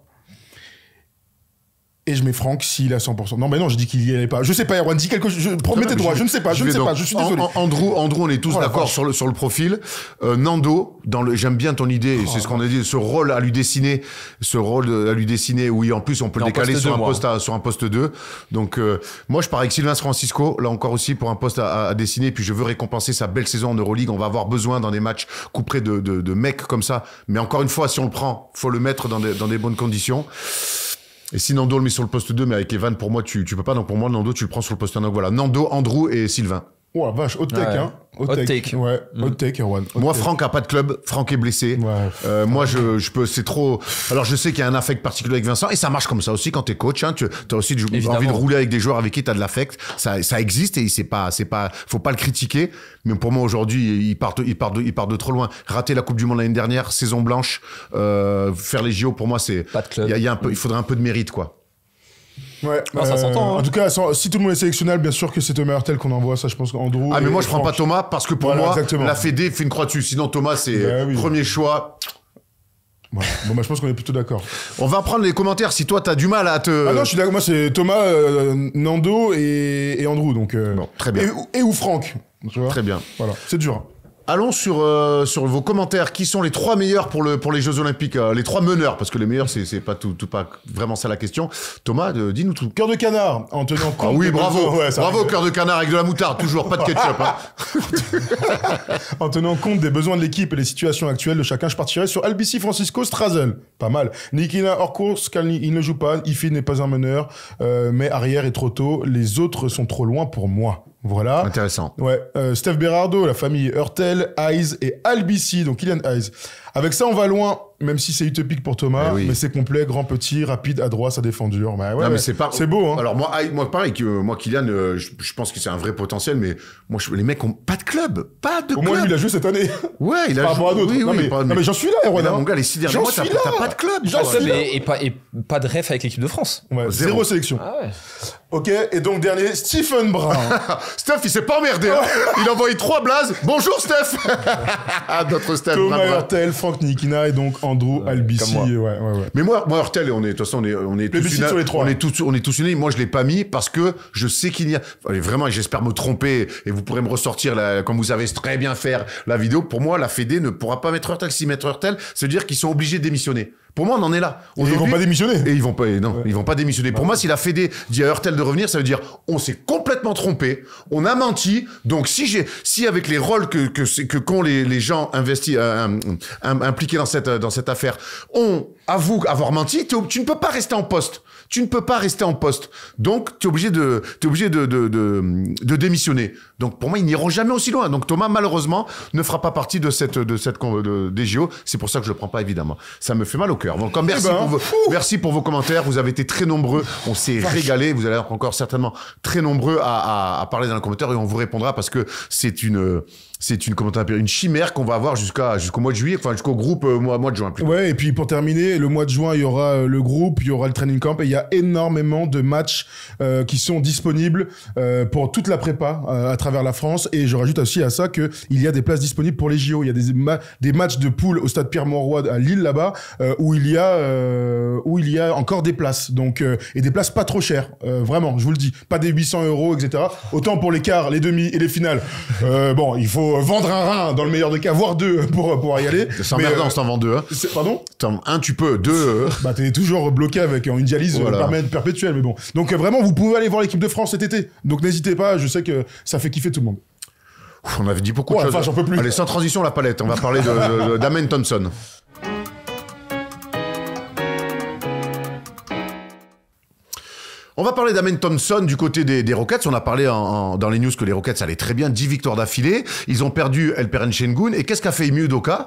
et je mets Franck s'il a 100%. Non, mais non, je dis qu'il y allait pas. Je sais pas, Erwan, dis quelque chose. Promets tes je, je, ne sais pas, je, ne sais pas, je suis désolé. Andrew, Andrew, on est tous oh d'accord sur le, sur le profil. Euh, Nando, dans le, j'aime bien ton idée, oh c'est ce qu'on a dit, ce rôle à lui dessiner, ce rôle à lui dessiner, oui, en plus, on peut le décaler sur, un poste sur un poste 2. Donc, euh, moi, je pars avec Sylvain Francisco, là encore aussi, pour un poste à, à, dessiner, puis je veux récompenser sa belle saison en Euroleague. On va avoir besoin dans des matchs couperés de, de, de mecs comme ça. Mais encore une fois, si on le prend, faut le mettre dans des, dans des bonnes conditions. Et si Nando le met sur le poste 2, mais avec Evan, pour moi, tu, tu peux pas. Donc pour moi, Nando, tu le prends sur le poste 1. Donc voilà, Nando, Andrew et Sylvain. Ouah, vache, hot take, hein. Hot, Ouais, mm. hot moi, Franck a pas de club. Franck est blessé. Euh, moi, je, je peux, c'est trop. Alors, je sais qu'il y a un affect particulier avec Vincent et ça marche comme ça aussi quand t'es coach, hein. Tu as aussi envie de rouler avec des joueurs avec qui t'as de l'affect. Ça, ça existe et c'est pas, c'est pas, faut pas le critiquer. Mais pour moi, aujourd'hui, il part, de, il part il part de trop loin. Rater la Coupe du Monde l'année dernière, saison blanche, euh, faire les JO, pour moi, c'est. Pas de il faudrait un peu de mérite, quoi. Ouais. Bah, ça s'entend. Euh, hein. En tout cas, si tout le monde est sélectionnel, bien sûr que c'est Thomas Hurtel qu'on envoie, ça je pense qu'Andrew. Ah, mais moi, je prends pas Thomas parce que pour moi, la Fédé fait une croix dessus. Sinon, Thomas, c'est bah premier choix. Bon, bah, je pense qu'on est plutôt d'accord. On va prendre les commentaires si toi, t'as du mal à te. Ah non, je suis d'accord, moi c'est Thomas, euh, Nando et, et Andrew, donc. Euh, très bien. Et, ou- et Franck, tu vois. Très bien. Voilà, c'est dur. Allons sur, euh, sur vos commentaires. Qui sont les trois meilleurs pour, le, pour les Jeux Olympiques euh, Les trois meneurs, parce que les meilleurs, c'est pas, tout, tout, pas vraiment ça la question. Thomas, euh, dis-nous tout. Cœur de canard, en tenant ah compte. Ah oui, bravo. bravo, cœur de canard avec de la moutarde, toujours, pas de ketchup. Hein. en tenant compte des besoins de l'équipe et des situations actuelles de chacun, je partirai sur Albici Francisco Strasel. Pas mal. Nikina hors course, il ne joue pas. Ifi n'est pas un meneur, mais arrière est trop tôt. Les autres sont trop loin pour moi. Voilà. Intéressant. Ouais. Euh, Steph Berardo, la famille Hurtel, Eyes et Albici, donc Kylian Eyes. Avec ça, on va loin, même si c'est utopique pour Thomas, eh mais, c'est complet, grand, petit, rapide, adroit, ça défend dur. c'est beau. Hein. Alors moi, ah, pareil, euh, moi Kylian, euh, je, pense que c'est un vrai potentiel, mais moi les mecs ont pas de club, pas de club. Au moins il a joué cette année. Ouais, il a Par rapport à d'autres. Oui, non, mais, j'en suis là, Erwan. Hein. Mon gars, les six derniers mois, t'as pas de club. et, pas, de ref avec l'équipe de France. zéro. sélection. Ah ok, et donc dernier, Stephen Brown. Steph, il s'est pas emmerdé. Hein. il a envoyé trois blazes. Bonjour Steph. Notre Steph. Thomas Frank et donc Andrew ouais, Albici. Mais moi, moi Hurtel, on est, de toute façon, on est, on est tous, On est tous, on est unis. Moi, je l'ai pas mis parce que je sais qu'il y a, vraiment, j'espère me tromper et vous pourrez me ressortir la, comme vous avez très bien faire la vidéo. Pour moi, la FED ne pourra pas mettre Hurtel. Si mettre Hurtel, c'est dire qu'ils sont obligés de démissionner. Pour moi, on en est là. Et ils vont pas démissionner. Et ils vont pas, non, ils vont pas démissionner. Pour moi, si la Fédé dit à Hurtel de revenir, ça veut dire on s'est complètement trompé, on a menti. Donc si j'ai, si avec les rôles que que qu'ont les, les gens investis euh, impliqués dans cette dans cette affaire, on avoue avoir menti, tu ne peux pas rester en poste. Tu ne peux pas rester en poste. Donc, tu es obligé, de, es obligé de, de, de, démissionner. Donc, pour moi, ils n'iront jamais aussi loin. Donc, Thomas, malheureusement, ne fera pas partie de cette, de cette des JO. C'est pour ça que je ne le prends pas, évidemment. Ça me fait mal au cœur. Eh merci, ben, pour vos, merci pour vos commentaires. Vous avez été très nombreux. On s'est régalé. Vous allez encore certainement très nombreux à, à, à parler dans les commentaires et on vous répondra parce que c'est une c'est une, comment une chimère qu'on va avoir jusqu'à, jusqu'au mois de juillet, enfin jusqu'au groupe euh, mois, mois de juin. Ouais, et puis pour terminer, le mois de juin, il y aura euh, le groupe, il y aura le training camp, et il y a énormément de matchs euh, qui sont disponibles pour toute la prépa à travers la France. Et je rajoute aussi à ça qu'il y a des places disponibles pour les JO. Il y a des, des matchs de poule au stade Pierre-Mauroy à Lille là-bas, où, il y a, où il y a encore des places. Donc, et des places pas trop chères, vraiment, je vous le dis. Pas des 800 euros, etc. Autant pour les quarts, les demi et les finales. bon, il faut euh, vendre un rein dans le meilleur des cas, voire deux pour pouvoir y aller. C'est emmerdant euh, si t'en vends deux. Hein. Pardon Un, tu peux. Deux. Euh. Bah, t'es toujours bloqué avec une dialyse voilà. perpétuelle, mais bon. Donc, vraiment, vous pouvez aller voir l'équipe de France cet été. Donc, n'hésitez pas, je sais que ça fait kiffer tout le monde. on avait dit beaucoup de choses. peux plus. Allez, sans transition, la palette. On va parler d'Amen Thompson. On va parler d'Amen Thompson du côté des, Rockets. On a parlé dans les news que les Rockets allaient très bien, 10 victoires d'affilée. Ils ont perdu El Perenchengun Shengun. Et qu'est-ce qu'a fait Emu Doka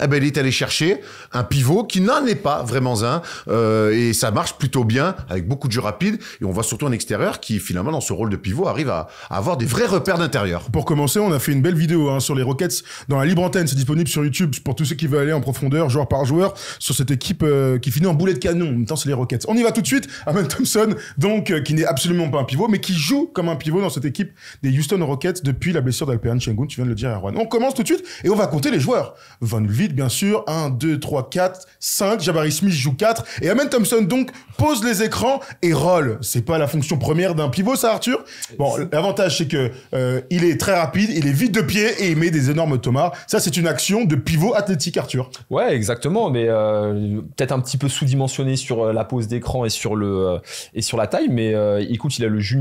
eh ben, il est allé chercher un pivot qui n'en est pas vraiment un. Euh, et ça marche plutôt bien, avec beaucoup de jeux rapide Et on voit surtout un extérieur qui, finalement, dans ce rôle de pivot, arrive à, avoir des vrais repères d'intérieur. Pour commencer, on a fait une belle vidéo hein, sur les Rockets dans la libre antenne. C'est disponible sur YouTube pour tous ceux qui veulent aller en profondeur, joueur par joueur, sur cette équipe euh, qui finit en boulet de canon. En même temps, c'est les Rockets. On y va tout de suite. Amen Thompson donc euh, qui n'est absolument pas un pivot, mais qui joue comme un pivot dans cette équipe des Houston Rockets depuis la blessure d'Alperen Sengun, tu viens de le dire, Erwan. On commence tout de suite et on va compter les joueurs. Van Vliet, bien sûr, 1, 2, 3, 4, 5, Jabari Smith joue 4, et Amen Thompson, donc, pose les écrans et roll. C'est pas la fonction première d'un pivot, ça, Arthur Bon, l'avantage, c'est que euh, il est très rapide, il est vite de pied et il met des énormes tomards. Ça, c'est une action de pivot athlétique, Arthur. Ouais, exactement, mais euh, peut-être un petit peu sous-dimensionné sur la pose d'écran et sur le et sur l'attaque mais euh, écoute, il a le jus,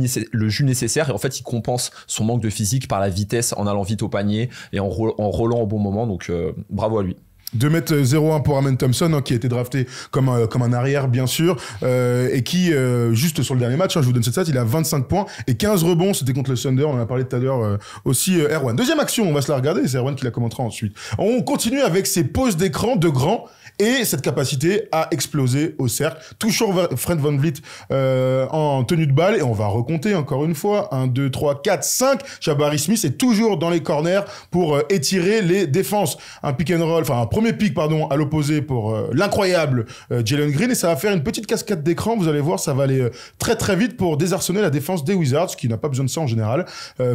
nécessaire et en fait, il compense son manque de physique par la vitesse en allant vite au panier et en, en roulant au bon moment. Donc, euh, bravo à lui. 2 mètres 01 pour Amen Thompson hein, qui a été drafté comme un, comme un arrière bien sûr euh, et qui juste sur le dernier match hein, je vous donne cette stat il a 25 points et 15 rebonds c'était contre le Thunder on en a parlé tout à l'heure aussi Erwan deuxième action on va se la regarder c'est Erwan qui la commentera ensuite on continue avec ses poses d'écran de grands et cette capacité A explosé au cercle. Toujours Fred Van Vliet euh, en tenue de balle, et on va recompter encore une fois, 1, 2, 3, 4, 5, Jabari Smith est toujours dans les corners pour euh, étirer les défenses. Un pick and roll, enfin un premier pick, pardon, à l'opposé pour euh, l'incroyable Jalen Green, et ça va faire une petite cascade d'écran, vous allez voir, ça va aller très très vite pour désarçonner la défense des Wizards, qui n'a pas besoin de ça en général.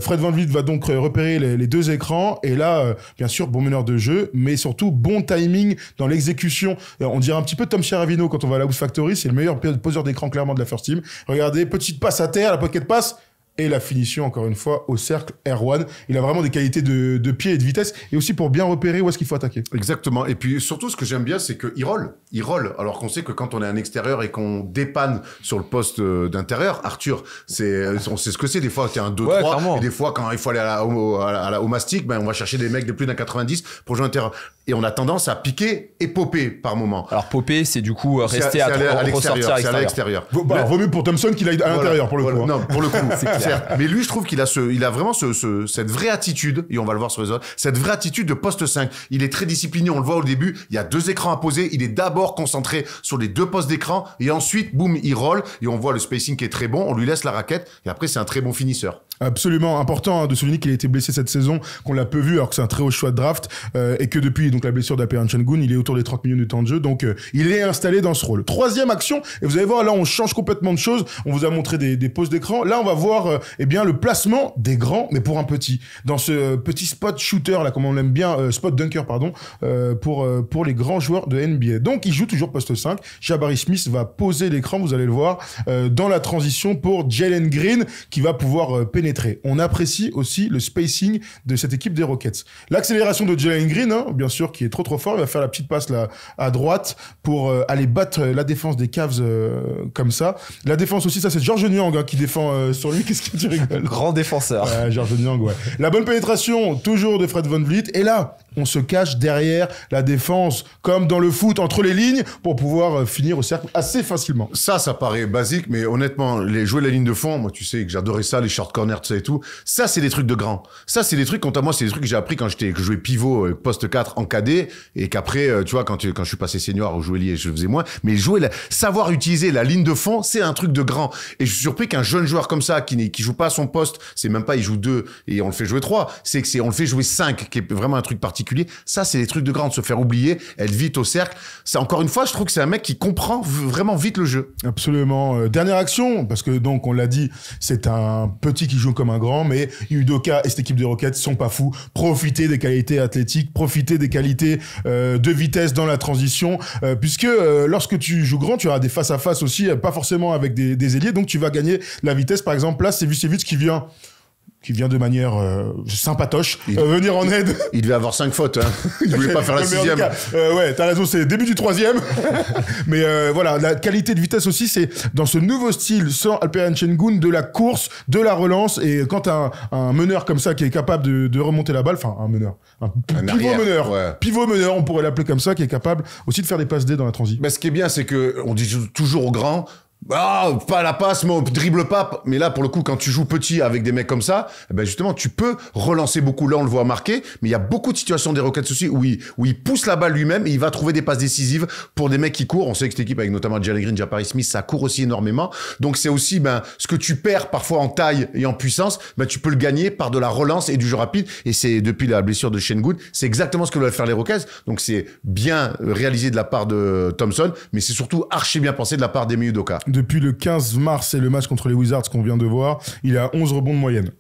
Fred Van Vliet va donc repérer les, les deux écrans, et là, bien sûr, bon meneur de jeu, mais surtout bon timing dans l'exécution euh, on dirait un petit peu Tom Chiaravino quand on va à la House Factory. C'est le meilleur poseur d'écran clairement de la first team. Regardez, petite passe à terre, la pocket passe et la finition, encore une fois, au cercle R1 Il a vraiment des qualités de, pied et de vitesse, et aussi pour bien repérer où est-ce qu'il faut attaquer. Exactement. Et puis surtout, ce que j'aime bien, c'est qu'il roll. Il roll. Alors qu'on sait que quand on est un extérieur et qu'on dépanne sur le poste euh, d'intérieur, Arthur, c'est, euh, on sait ce que c'est. Des fois, c'est un 2-3. et des fois, quand il faut aller à la, au, la, mastic, ben, on va chercher des mecs de plus d'un 90 pour jouer intérieur. Et on a tendance à piquer et popper par moment. Alors, popper, c'est du coup euh, rester à, l'extérieur. C'est à l'extérieur. Bah, vaut, mieux pour Thompson qu'il aille à l'intérieur, pour le coup. Hein. Non, pour le coup. Mais lui, je trouve qu'il a ce, il a vraiment ce, cette vraie attitude, et on va le voir sur les autres, cette vraie attitude de poste 5. Il est très discipliné, on le voit au début, il y a deux écrans à poser, il est d'abord concentré sur les deux postes d'écran, et ensuite, boum, il roll, et on voit le spacing qui est très bon, on lui laisse la raquette, et après, c'est un très bon finisseur. Absolument important hein, de souligner qu'il a été blessé cette saison, qu'on l'a peu vu alors que c'est un très haut choix de draft euh, et que depuis donc la blessure d'Apean Changun, il est autour des 30 millions de temps de jeu donc euh, il est installé dans ce rôle. Troisième action et vous allez voir là on change complètement de choses, on vous a montré des, des poses d'écran, là on va voir euh, eh bien le placement des grands mais pour un petit dans ce petit spot shooter là comme on l'aime bien spot dunker pardon pour pour les grands joueurs de NBA. Donc il joue toujours poste 5. Jabari Smith va poser l'écran, vous allez le voir dans la transition pour Jalen Green qui va pouvoir on apprécie aussi le spacing de cette équipe des Rockets. L'accélération de Jalen Green, hein, bien sûr, qui est trop trop fort, il va faire la petite passe là à droite pour euh, aller battre euh, la défense des Cavs euh, comme ça. La défense aussi, ça c'est George Niang hein, qui défend sur lui. Qu'est-ce que tu Grand défenseur. George Niang, ouais. La bonne pénétration toujours de Fred Von Vliet. Et là, on se cache derrière la défense, comme dans le foot, entre les lignes, pour pouvoir euh, finir au cercle assez facilement. Ça, ça paraît basique, mais honnêtement, les jouer la ligne de fond, moi, tu sais que j'adorais ça, les short corners, tout ça et tout. Ça, c'est des trucs de grands. Ça, c'est des trucs, quant à moi, c'est des trucs que j'ai appris quand j'étais, que je jouais pivot, euh, poste 4 en cadet, et qu'après, euh, tu vois, quand, quand je suis passé senior, je jouais lié, je faisais moins. Mais jouer la, savoir utiliser la ligne de fond, c'est un truc de grand. Et je suis surpris qu'un jeune joueur comme ça, qui, qui joue pas à son poste, c'est même pas, il joue deux et on le fait jouer 3 C'est que c'est, on le fait jouer 5, qui est vraiment un truc particulier ça, c'est des trucs de grande, se faire oublier, Elle vite au cercle. C'est encore une fois, je trouve que c'est un mec qui comprend vraiment vite le jeu. Absolument. Euh, dernière action, parce que donc on l'a dit, c'est un petit qui joue comme un grand, mais Udoka et cette équipe de Rockets sont pas fous. Profiter des qualités athlétiques, profiter des qualités euh, de vitesse dans la transition, euh, puisque lorsque tu joues grand, tu auras des face à face aussi, pas forcément avec des, des ailiers, donc tu vas gagner la vitesse. Par exemple, là, c'est Vucevic qui vient qui vient de manière euh, sympatoche euh, venir en aide. Il, devait avoir cinq fautes. Hein. Il voulait pas faire la sixième. Euh, ouais, t'as raison, c'est début du troisième. Mais voilà, la qualité de vitesse aussi, c'est dans ce nouveau style sort Alperen Shengun de la course, de la relance. Et quand un, meneur comme ça qui est capable de, remonter la balle, enfin un meneur, un, pivot meneur, pivot meneur, on pourrait l'appeler comme ça, qui est capable aussi de faire des passes D dans la transition. Mais ce qui est bien, c'est que on dit toujours au grand, ah, pas la passe, mais dribble pas. Mais là, pour le coup, quand tu joues petit avec des mecs comme ça, eh ben justement, tu peux relancer beaucoup. Là, on le voit marqué mais il y a beaucoup de situations des Rockets aussi où il, où il pousse la balle lui-même et il va trouver des passes décisives pour des mecs qui courent. On sait que cette équipe, avec notamment Jalen Green, Smith, ça court aussi énormément. Donc, c'est aussi ben, ce que tu perds parfois en taille et en puissance, ben, tu peux le gagner par de la relance et du jeu rapide. Et c'est depuis la blessure de Shane Good, c'est exactement ce que veulent faire les Rockets. Donc, c'est bien réalisé de la part de Thompson, mais c'est surtout archi bien pensé de la part des Miyudoka depuis le 15 mars, et le match contre les Wizards qu'on vient de voir, il a 11 rebonds de moyenne.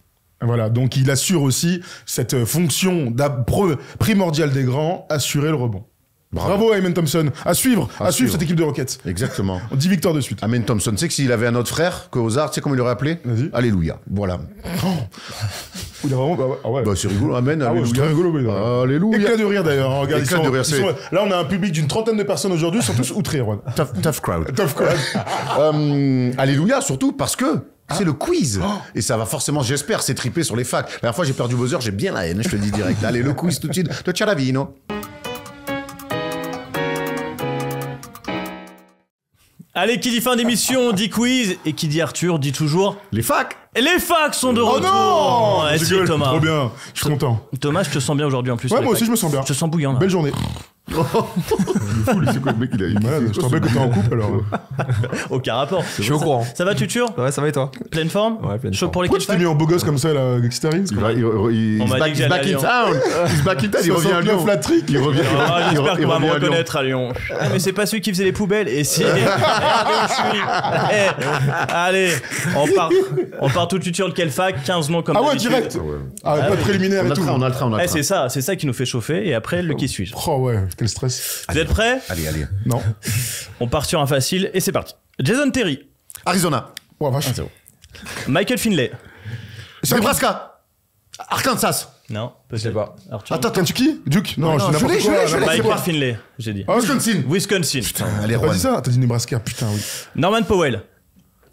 Voilà, donc il assure aussi cette euh, fonction primordiale des grands, assurer le rebond. Bravo, à Amen Thompson. À suivre, à, suivre, cette équipe de Rockets. Exactement. On dit victoires de suite. Amen Thompson, tu sais que s'il avait un autre frère que Ozard, tu sais comment il l'aurait appelé Vas-y. Alléluia. Voilà. Ah ouais. bah, c'est rigolo, Amen. Ah alléluia. C'est rigolo, mais Alléluia. Éclat de rire d'ailleurs. Hein, Regarde, Éclat de rire, Là, on a un public d'une trentaine de personnes aujourd'hui, ils sont tous outrés, Juan. Tough, crowd. tough crowd. Hum, alléluia, surtout parce que c'est le quiz. Ah. Et ça va forcément, j'espère, s'étriper sur les facs. La dernière fois, j'ai perdu heures, j'ai bien la haine, je te le dis direct. Allez, le quiz tout de suite. De Cialavino. Allez, qui dit fin d'émission dit quiz et qui dit Arthur dit toujours les facs. Les facs sont de oh retour. Oh non, eh, Thomas. Trop bien, je suis content. Thomas, je te sens bien aujourd'hui en plus. Ouais, moi aussi je me sens bien. Je te sens bouillant. Belle journée le mec Il est malade. Je t'embête que t'es en couple alors. Aucun rapport. Je suis au courant. Ça va, Tuture Ouais, ça va et toi Pleine forme Ouais, pleine forme. Pour les Pourquoi tu t'es mis en beau gosse comme ça là, Gexterin Il va. Il se back in town Il back in town, il revient à Lyon. Il ah, revient J'espère qu'on va me reconnaître à Lyon. Ah, mais c'est pas celui qui faisait les poubelles. Et si. Eh, eh, allez, on part. On part tout Tuture sur quelle fac 15 mois comme Ah ouais, direct ah Pas préliminaire et tout. On a le train, on eh, C'est ça, c'est ça qui nous fait chauffer. Et après, le qui suit. Oh ouais. Quel stress. Vous êtes prêts Allez, allez. Non. On part sur un facile et c'est parti. Jason Terry. Arizona. Ouais, oh, vache. Ah, Michael Finlay. C'est Nebraska. Arkansas. Non, Je sais pas. Arthur. Attends, Kentucky Duke Non, je suis n'importe je l'ai, Michael Finlay, j'ai dit. Ah, Wisconsin. Wisconsin. Putain, allez, T'as dit ça T'as dit Nebraska, putain, oui. Norman Powell.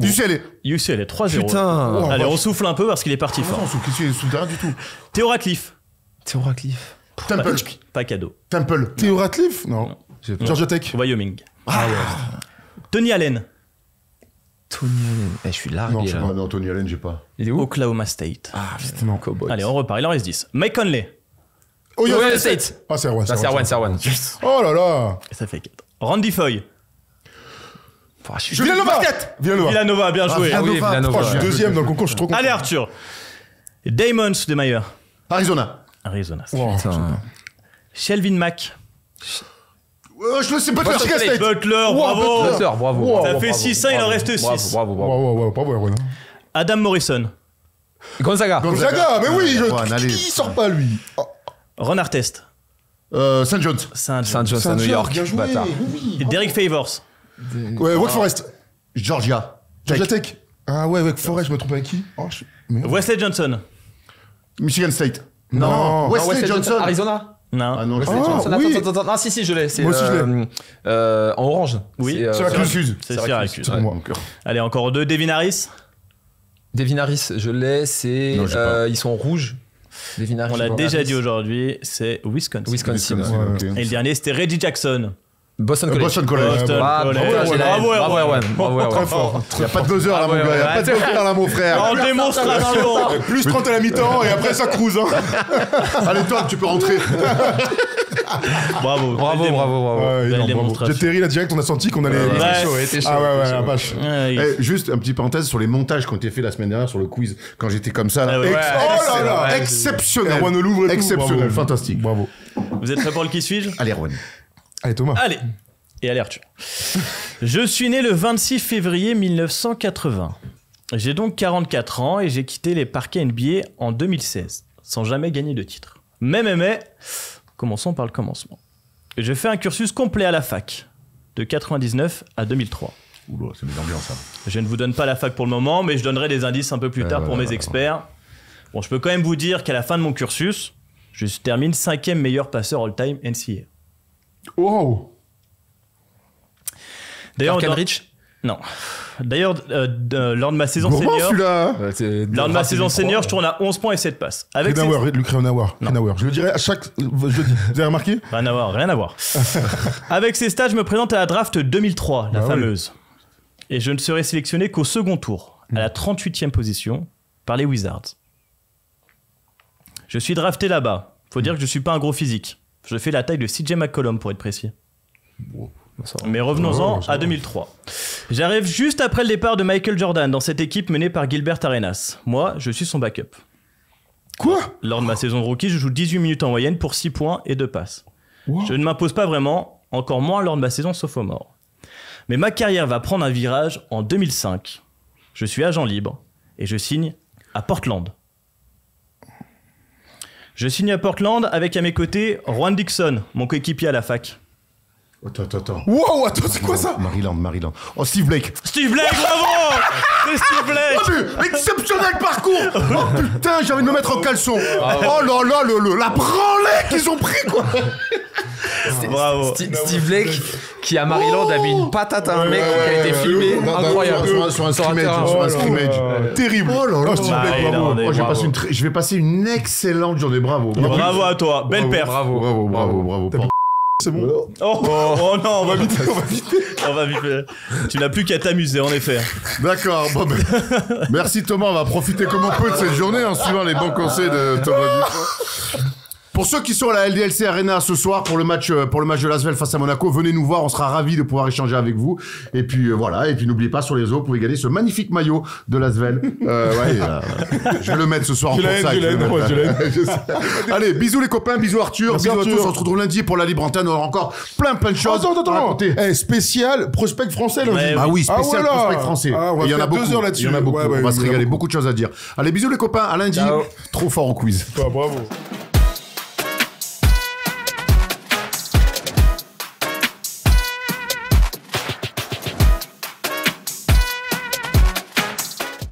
UCLA. UCLA 3-0. Putain. Allez, ressouffle oh, on souffle un peu parce qu'il est parti ah, fort. On sous, rien du tout. Théo Ratcliffe. Théo Radcliffe. Temple. Pas, cadeau. Temple. Théo Ratliff Non. non. Georgia Tech. Wyoming. Ah. ah, ouais. Tony Allen. Tony Allen. Eh, je suis largué. Non, je là. Pas, non, Tony Allen, j'ai pas. Il est où Oklahoma State. Ah, justement, Cowboys. Allez, on repart. Il en reste 10. Mike Conley. Oh, Ohio State. State. Ah, c'est Erwan. C'est Erwan, ah, c'est Erwan. Oh là là. Et ça fait 4. Randy Foy. je suis Villanova. Villanova. Villanova, bien ah, joué. Ah, Villanova. oui, Oh, je suis deuxième dans le concours, je suis trop content. Allez, Arthur. Damon Sudemeyer. Arizona. Arizona. Shelvin Mack. Euh, je sais, Butler, Butler, bravo. Butler, fait 6 il en reste 6. Bravo, bravo. Adam Morrison. Gonzaga. Gonzaga, mais oui, qui sort pas lui oh. Ron Artest. Euh, St. John's. St. John's à New York. Derek Favors. Wake Forest. Georgia. Georgia Tech. Ah ouais, Wake Forest, je me trompe avec qui oh, Wesley Johnson. Michigan State. Non, Non. Wesley Johnson. Arizona. Non. Ah non, Johnson. Ah, attends, oui. attends, attends. Ah si, si, je l'ai. C'est, Moi aussi, je l'ai euh, euh, en orange. Oui. C'est, la euh, Syracuse. C'est Syracuse. C'est Allez, encore deux. Devin Harris. Devin Harris, je l'ai. C'est Non, j'ai euh, ils sont rouges. Devin Harris. On l'a déjà dit aujourd'hui, c'est Wisconsin. Wisconsin. Et le dernier, c'était Reggie Jackson. Boston College. Boston College. ah, Bravo, Erwan. Très fort. Il n'y a pas de buzzer là, mon gars. Il n'y a pas de là, mon frère. En démonstration. Plus 30 à la mi-temps et après ça cruise. Hein. Allez, toi, tu peux rentrer. bravo, bravo, bravo, bravo. Ouais, direct, on a senti qu'on allait. Ouais, chaud, Ah ouais, ouais, la eh, juste un petit parenthèse sur les montages qui ont été faits la semaine dernière sur le quiz, quand j'étais comme ça. Là. oh là là, exceptionnel. Exceptionnel, fantastique. Bravo. Vous êtes très bon le qui suis-je Allez, Erwan Allez Thomas. Allez. Et allez Arthur. je suis né le 26 février 1980. J'ai donc 44 ans et j'ai quitté les parquets NBA en 2016, sans jamais gagner de titre. Mais mais mais, commençons par le commencement. Je fais un cursus complet à la fac, de 99 à 2003. Oula, c'est mes ambiances. Hein. Je ne vous donne pas la fac pour le moment, mais je donnerai des indices un peu plus tard pour mes experts. Bon, je peux quand même vous dire qu'à la fin de mon cursus, je termine cinquième meilleur passeur all-time NCA. Wow! D'ailleurs, Non. D'ailleurs, euh, euh, lors de ma saison senior. Lors de ma saison senior, je tourne à 11 points et 7 passes. Avec rien Je le à chaque Vous avez remarqué Rien à voir, rien à voir. Avec ces stages, je me présente à la draft 2003, la bah fameuse. Et je ne serai sélectionné qu'au second tour, à la 38e position, par les Wizards. Je suis drafté là-bas. Faut dire que je suis pas un gros physique. Je fais la taille de CJ McCollum pour être précis. Mais revenons-en oh, à 2003. J'arrive juste après le départ de Michael Jordan dans cette équipe menée par Gilbert Arenas. Moi, je suis son backup. Quoi Lors de ma saison rookie, je joue 18 minutes en moyenne pour 6 points et 2 passes. Je ne m'impose pas vraiment, encore moins lors de ma saison sophomore. Mais ma carrière va prendre un virage en 2005. Je suis agent libre et je signe à Portland. Je signe à Portland avec à mes côtés Juan Dixon, mon coéquipier à la fac. Attends, attends, attends. Wow, attends, c'est quoi ça Maryland, Maryland. Oh, Steve Blake. Steve Blake, bravo C'est Steve Blake oh, exceptionnel parcours Oh putain, j'ai envie de me mettre en caleçon ah Oh là là, le, le- la branlée qu'ils ont pris, quoi Bravo. Steve Blake qui à Maryland oh a mis une patate à un mec qui a été filmé. Incroyable. Sur un, sur scrimmage, sur un oh scrimmage. Terrible. Oh là là, Steve Blake, bravo. Eh, oh, je une vais passer une excellente journée, bravo. Bravo à toi, belle perf. Bravo, bravo, bravo. bravo. C'est bon. Oh, oh. Oh. non, on va vite. on va vite. on va Tu n'as plus qu'à t'amuser, en effet. D'accord. Ben, merci Thomas. On va profiter comme on peut de cette journée en suivant les bons conseils de Thomas. Pour ceux qui sont à la LDLC Arena ce soir pour le match, euh, pour le match de Lasvel face à Monaco, venez nous voir. On sera ravis de pouvoir échanger avec vous. Et puis euh, voilà. Et puis n'oubliez pas sur les réseaux, vous pouvez gagner ce magnifique maillot de Lasvel. Euh, je vais le mettre ce soir en ça. Allez, bisous les copains, bisous Arthur, Merci bisous Arthur. à tous. On se retrouve lundi pour la libre antenne. On aura encore plein plein de oh, choses. Attends, attends, attends. Eh, spécial prospect français. lundi. ah oui, spécial ah, prospect français. il y en a beaucoup. Il y en a beaucoup. on va se régaler. Beaucoup de choses à dire. Allez, bisous les copains. À lundi. Trop fort en quiz. Bah, bravo.